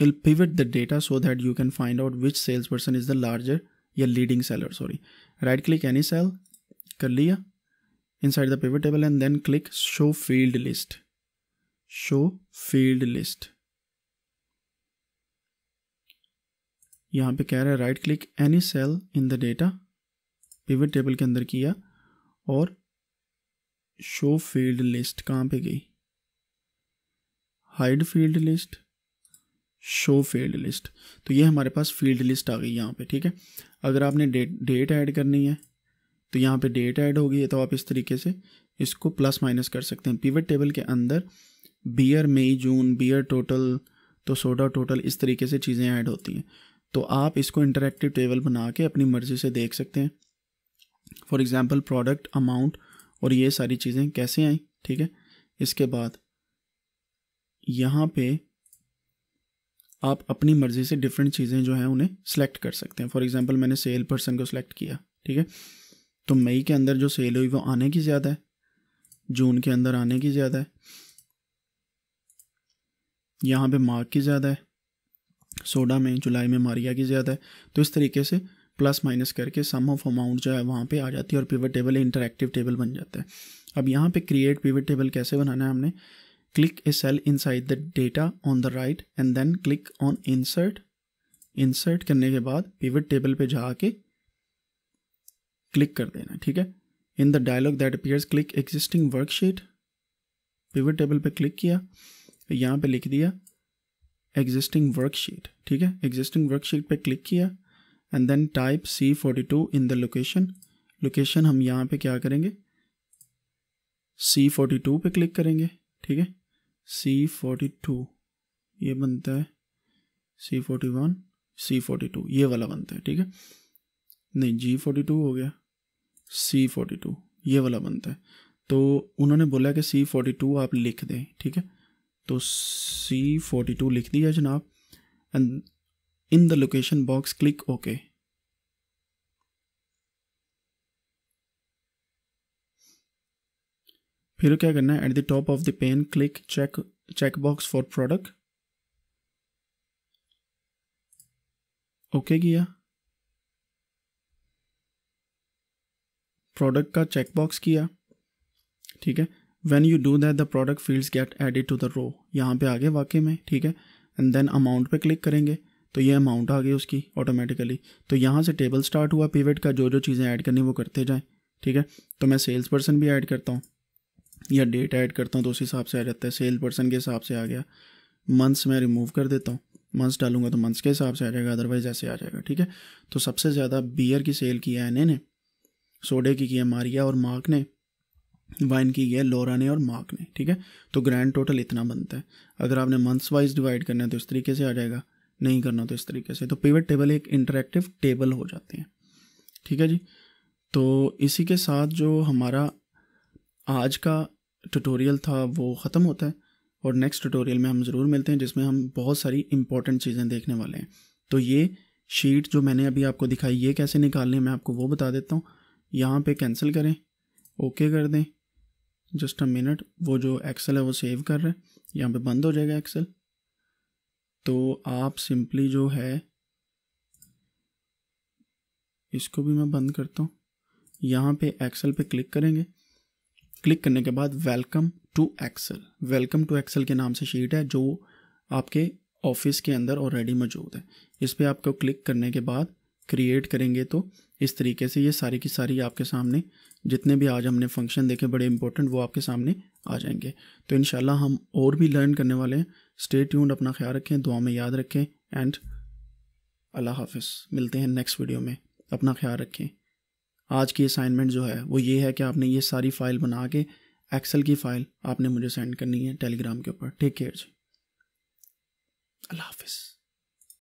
will pivot the data so that you can find out which salesperson is the larger या leading seller sorry right click any cell कर लिया inside the pivot table and then click show field list show field list यहाँ पे कह रहा है right click any cell in the data pivot table के अंदर किया और शो फील्ड लिस्ट कहाँ पे गई hide field list show field list तो ये हमारे पास फील्ड लिस्ट आ गई यहाँ पे ठीक है अगर आपने डेट डेट ऐड करनी है तो यहाँ पे डेट ऐड हो गई है तो आप इस तरीके से इसको प्लस माइनस कर सकते हैं पीवेट टेबल के अंदर beer May June beer total तो सोडा टोटल इस तरीके से चीज़ें ऐड होती हैं तो आप इसको इंटरेक्टिव टेबल बना के अपनी मर्ज़ी से देख सकते हैं फॉर एग्ज़ाम्पल प्रोडक्ट अमाउंट और ये सारी चीज़ें कैसे आई ठीक है इसके बाद यहाँ पे आप अपनी मर्ज़ी से डिफरेंट चीज़ें जो हैं उन्हें सेलेक्ट कर सकते हैं फॉर एग्जांपल मैंने सेल पर्सन को सेलेक्ट किया ठीक है तो मई के अंदर जो सेल हुई वो आने की ज़्यादा है जून के अंदर आने की ज़्यादा है यहाँ पे मार्क की ज़्यादा है सोडा में जुलाई में मारिया की ज़्यादा है तो इस तरीके से प्लस माइनस करके सम ऑफ अमाउंट जो है वहाँ पे आ जाती है और पिवट टेबल इंटरेक्टिव टेबल बन जाता है अब यहाँ पे क्रिएट पिवट टेबल कैसे बनाना है हमने click a cell inside the data on the right and then click on insert insert करने के बाद pivot table पे जाके click कर देना ठीक है in the dialog that appears click existing worksheet pivot table पे click किया यहाँ पे लिख दिया existing worksheet ठीक है existing worksheet पे click किया and then type C42 in the location location हम यहाँ पे क्या करेंगे C42 पे click करेंगे ठीक है सी फोर्टी टू ये बनता है C forty one C forty two ये वाला बनता है ठीक है नहीं जी फोर्टी टू हो गया सी फोर्टी टू ये वाला बनता है तो उन्होंने बोला कि सी फोर्टी टू आप लिख दें ठीक है तो सी फोर्टी टू लिख दिया जनाब and in the location box click okay फिर क्या करना है at the top of the pane click check check box for product okay किया प्रोडक्ट का चेक बॉक्स किया ठीक है when you do that the product fields get added to the row यहाँ पे आगे वाकई में ठीक है एंड देन अमाउंट पे क्लिक करेंगे तो ये अमाउंट आ गई उसकी ऑटोमेटिकली तो यहाँ से टेबल स्टार्ट हुआ पीवेट का जो जो चीज़ें ऐड करनी वो करते जाएँ ठीक है तो मैं सेल्स पर्सन भी ऐड करता हूँ या डेट ऐड करता हूँ तो उस हिसाब से आ जाता है सेल पर्सन के हिसाब से आ गया मंथ्स मैं रिमूव कर देता हूँ मंथ्स डालूंगा तो मंथ्स के हिसाब से आ जाएगा अदरवाइज ऐसे आ जाएगा ठीक है तो सबसे ज़्यादा बियर की सेल की है एने ने सोडे की किया मारिया और मार्क ने वाइन की है लोरा ने और मार्क ने ठीक है तो ग्रैंड टोटल इतना बनता है अगर आपने मंथ्स वाइज डिवाइड करना है तो इस तरीके से आ जाएगा नहीं करना तो इस तरीके से तो पिवट टेबल एक इंटरेक्टिव टेबल हो जाते हैं ठीक है जी तो इसी के साथ जो हमारा आज का ट्यूटोरियल था वो ख़त्म होता है और नेक्स्ट ट्यूटोरियल में हम ज़रूर मिलते हैं जिसमें हम बहुत सारी इंपॉर्टेंट चीज़ें देखने वाले हैं तो ये शीट जो मैंने अभी आपको दिखाई ये कैसे निकालनी है मैं आपको वो बता देता हूँ यहाँ पे कैंसिल करें ओके कर दें जस्ट अ मिनट वो जो एक्सेल है वो सेव कर रहे हैं यहाँ पर बंद हो जाएगा एक्सेल तो आप सिंपली जो है इसको भी मैं बंद करता हूँ यहाँ पे एक्सेल पे क्लिक करेंगे क्लिक करने के बाद welcome to Excel welcome to Excel के नाम से शीट है जो आपके ऑफिस के अंदर ऑलरेडी मौजूद है इस पर आपको क्लिक करने के बाद क्रिएट करेंगे तो इस तरीके से ये सारी की सारी आपके सामने जितने भी आज हमने फंक्शन देखे बड़े इंपॉर्टेंट वो आपके सामने आ जाएंगे तो इन हम और भी लर्न करने वाले हैं स्टे ट्यून्ड अपना ख्याल रखें दुआ में याद रखें एंड अल्लाह हाफिज़ मिलते हैं नेक्स्ट वीडियो में अपना ख्याल रखें आज की असाइनमेंट जो है वो ये है कि आपने ये सारी फाइल बना के एक्सेल की फ़ाइल आपने मुझे सेंड करनी है टेलीग्राम के ऊपर टेक केयर जी अल्लाह हाफिज़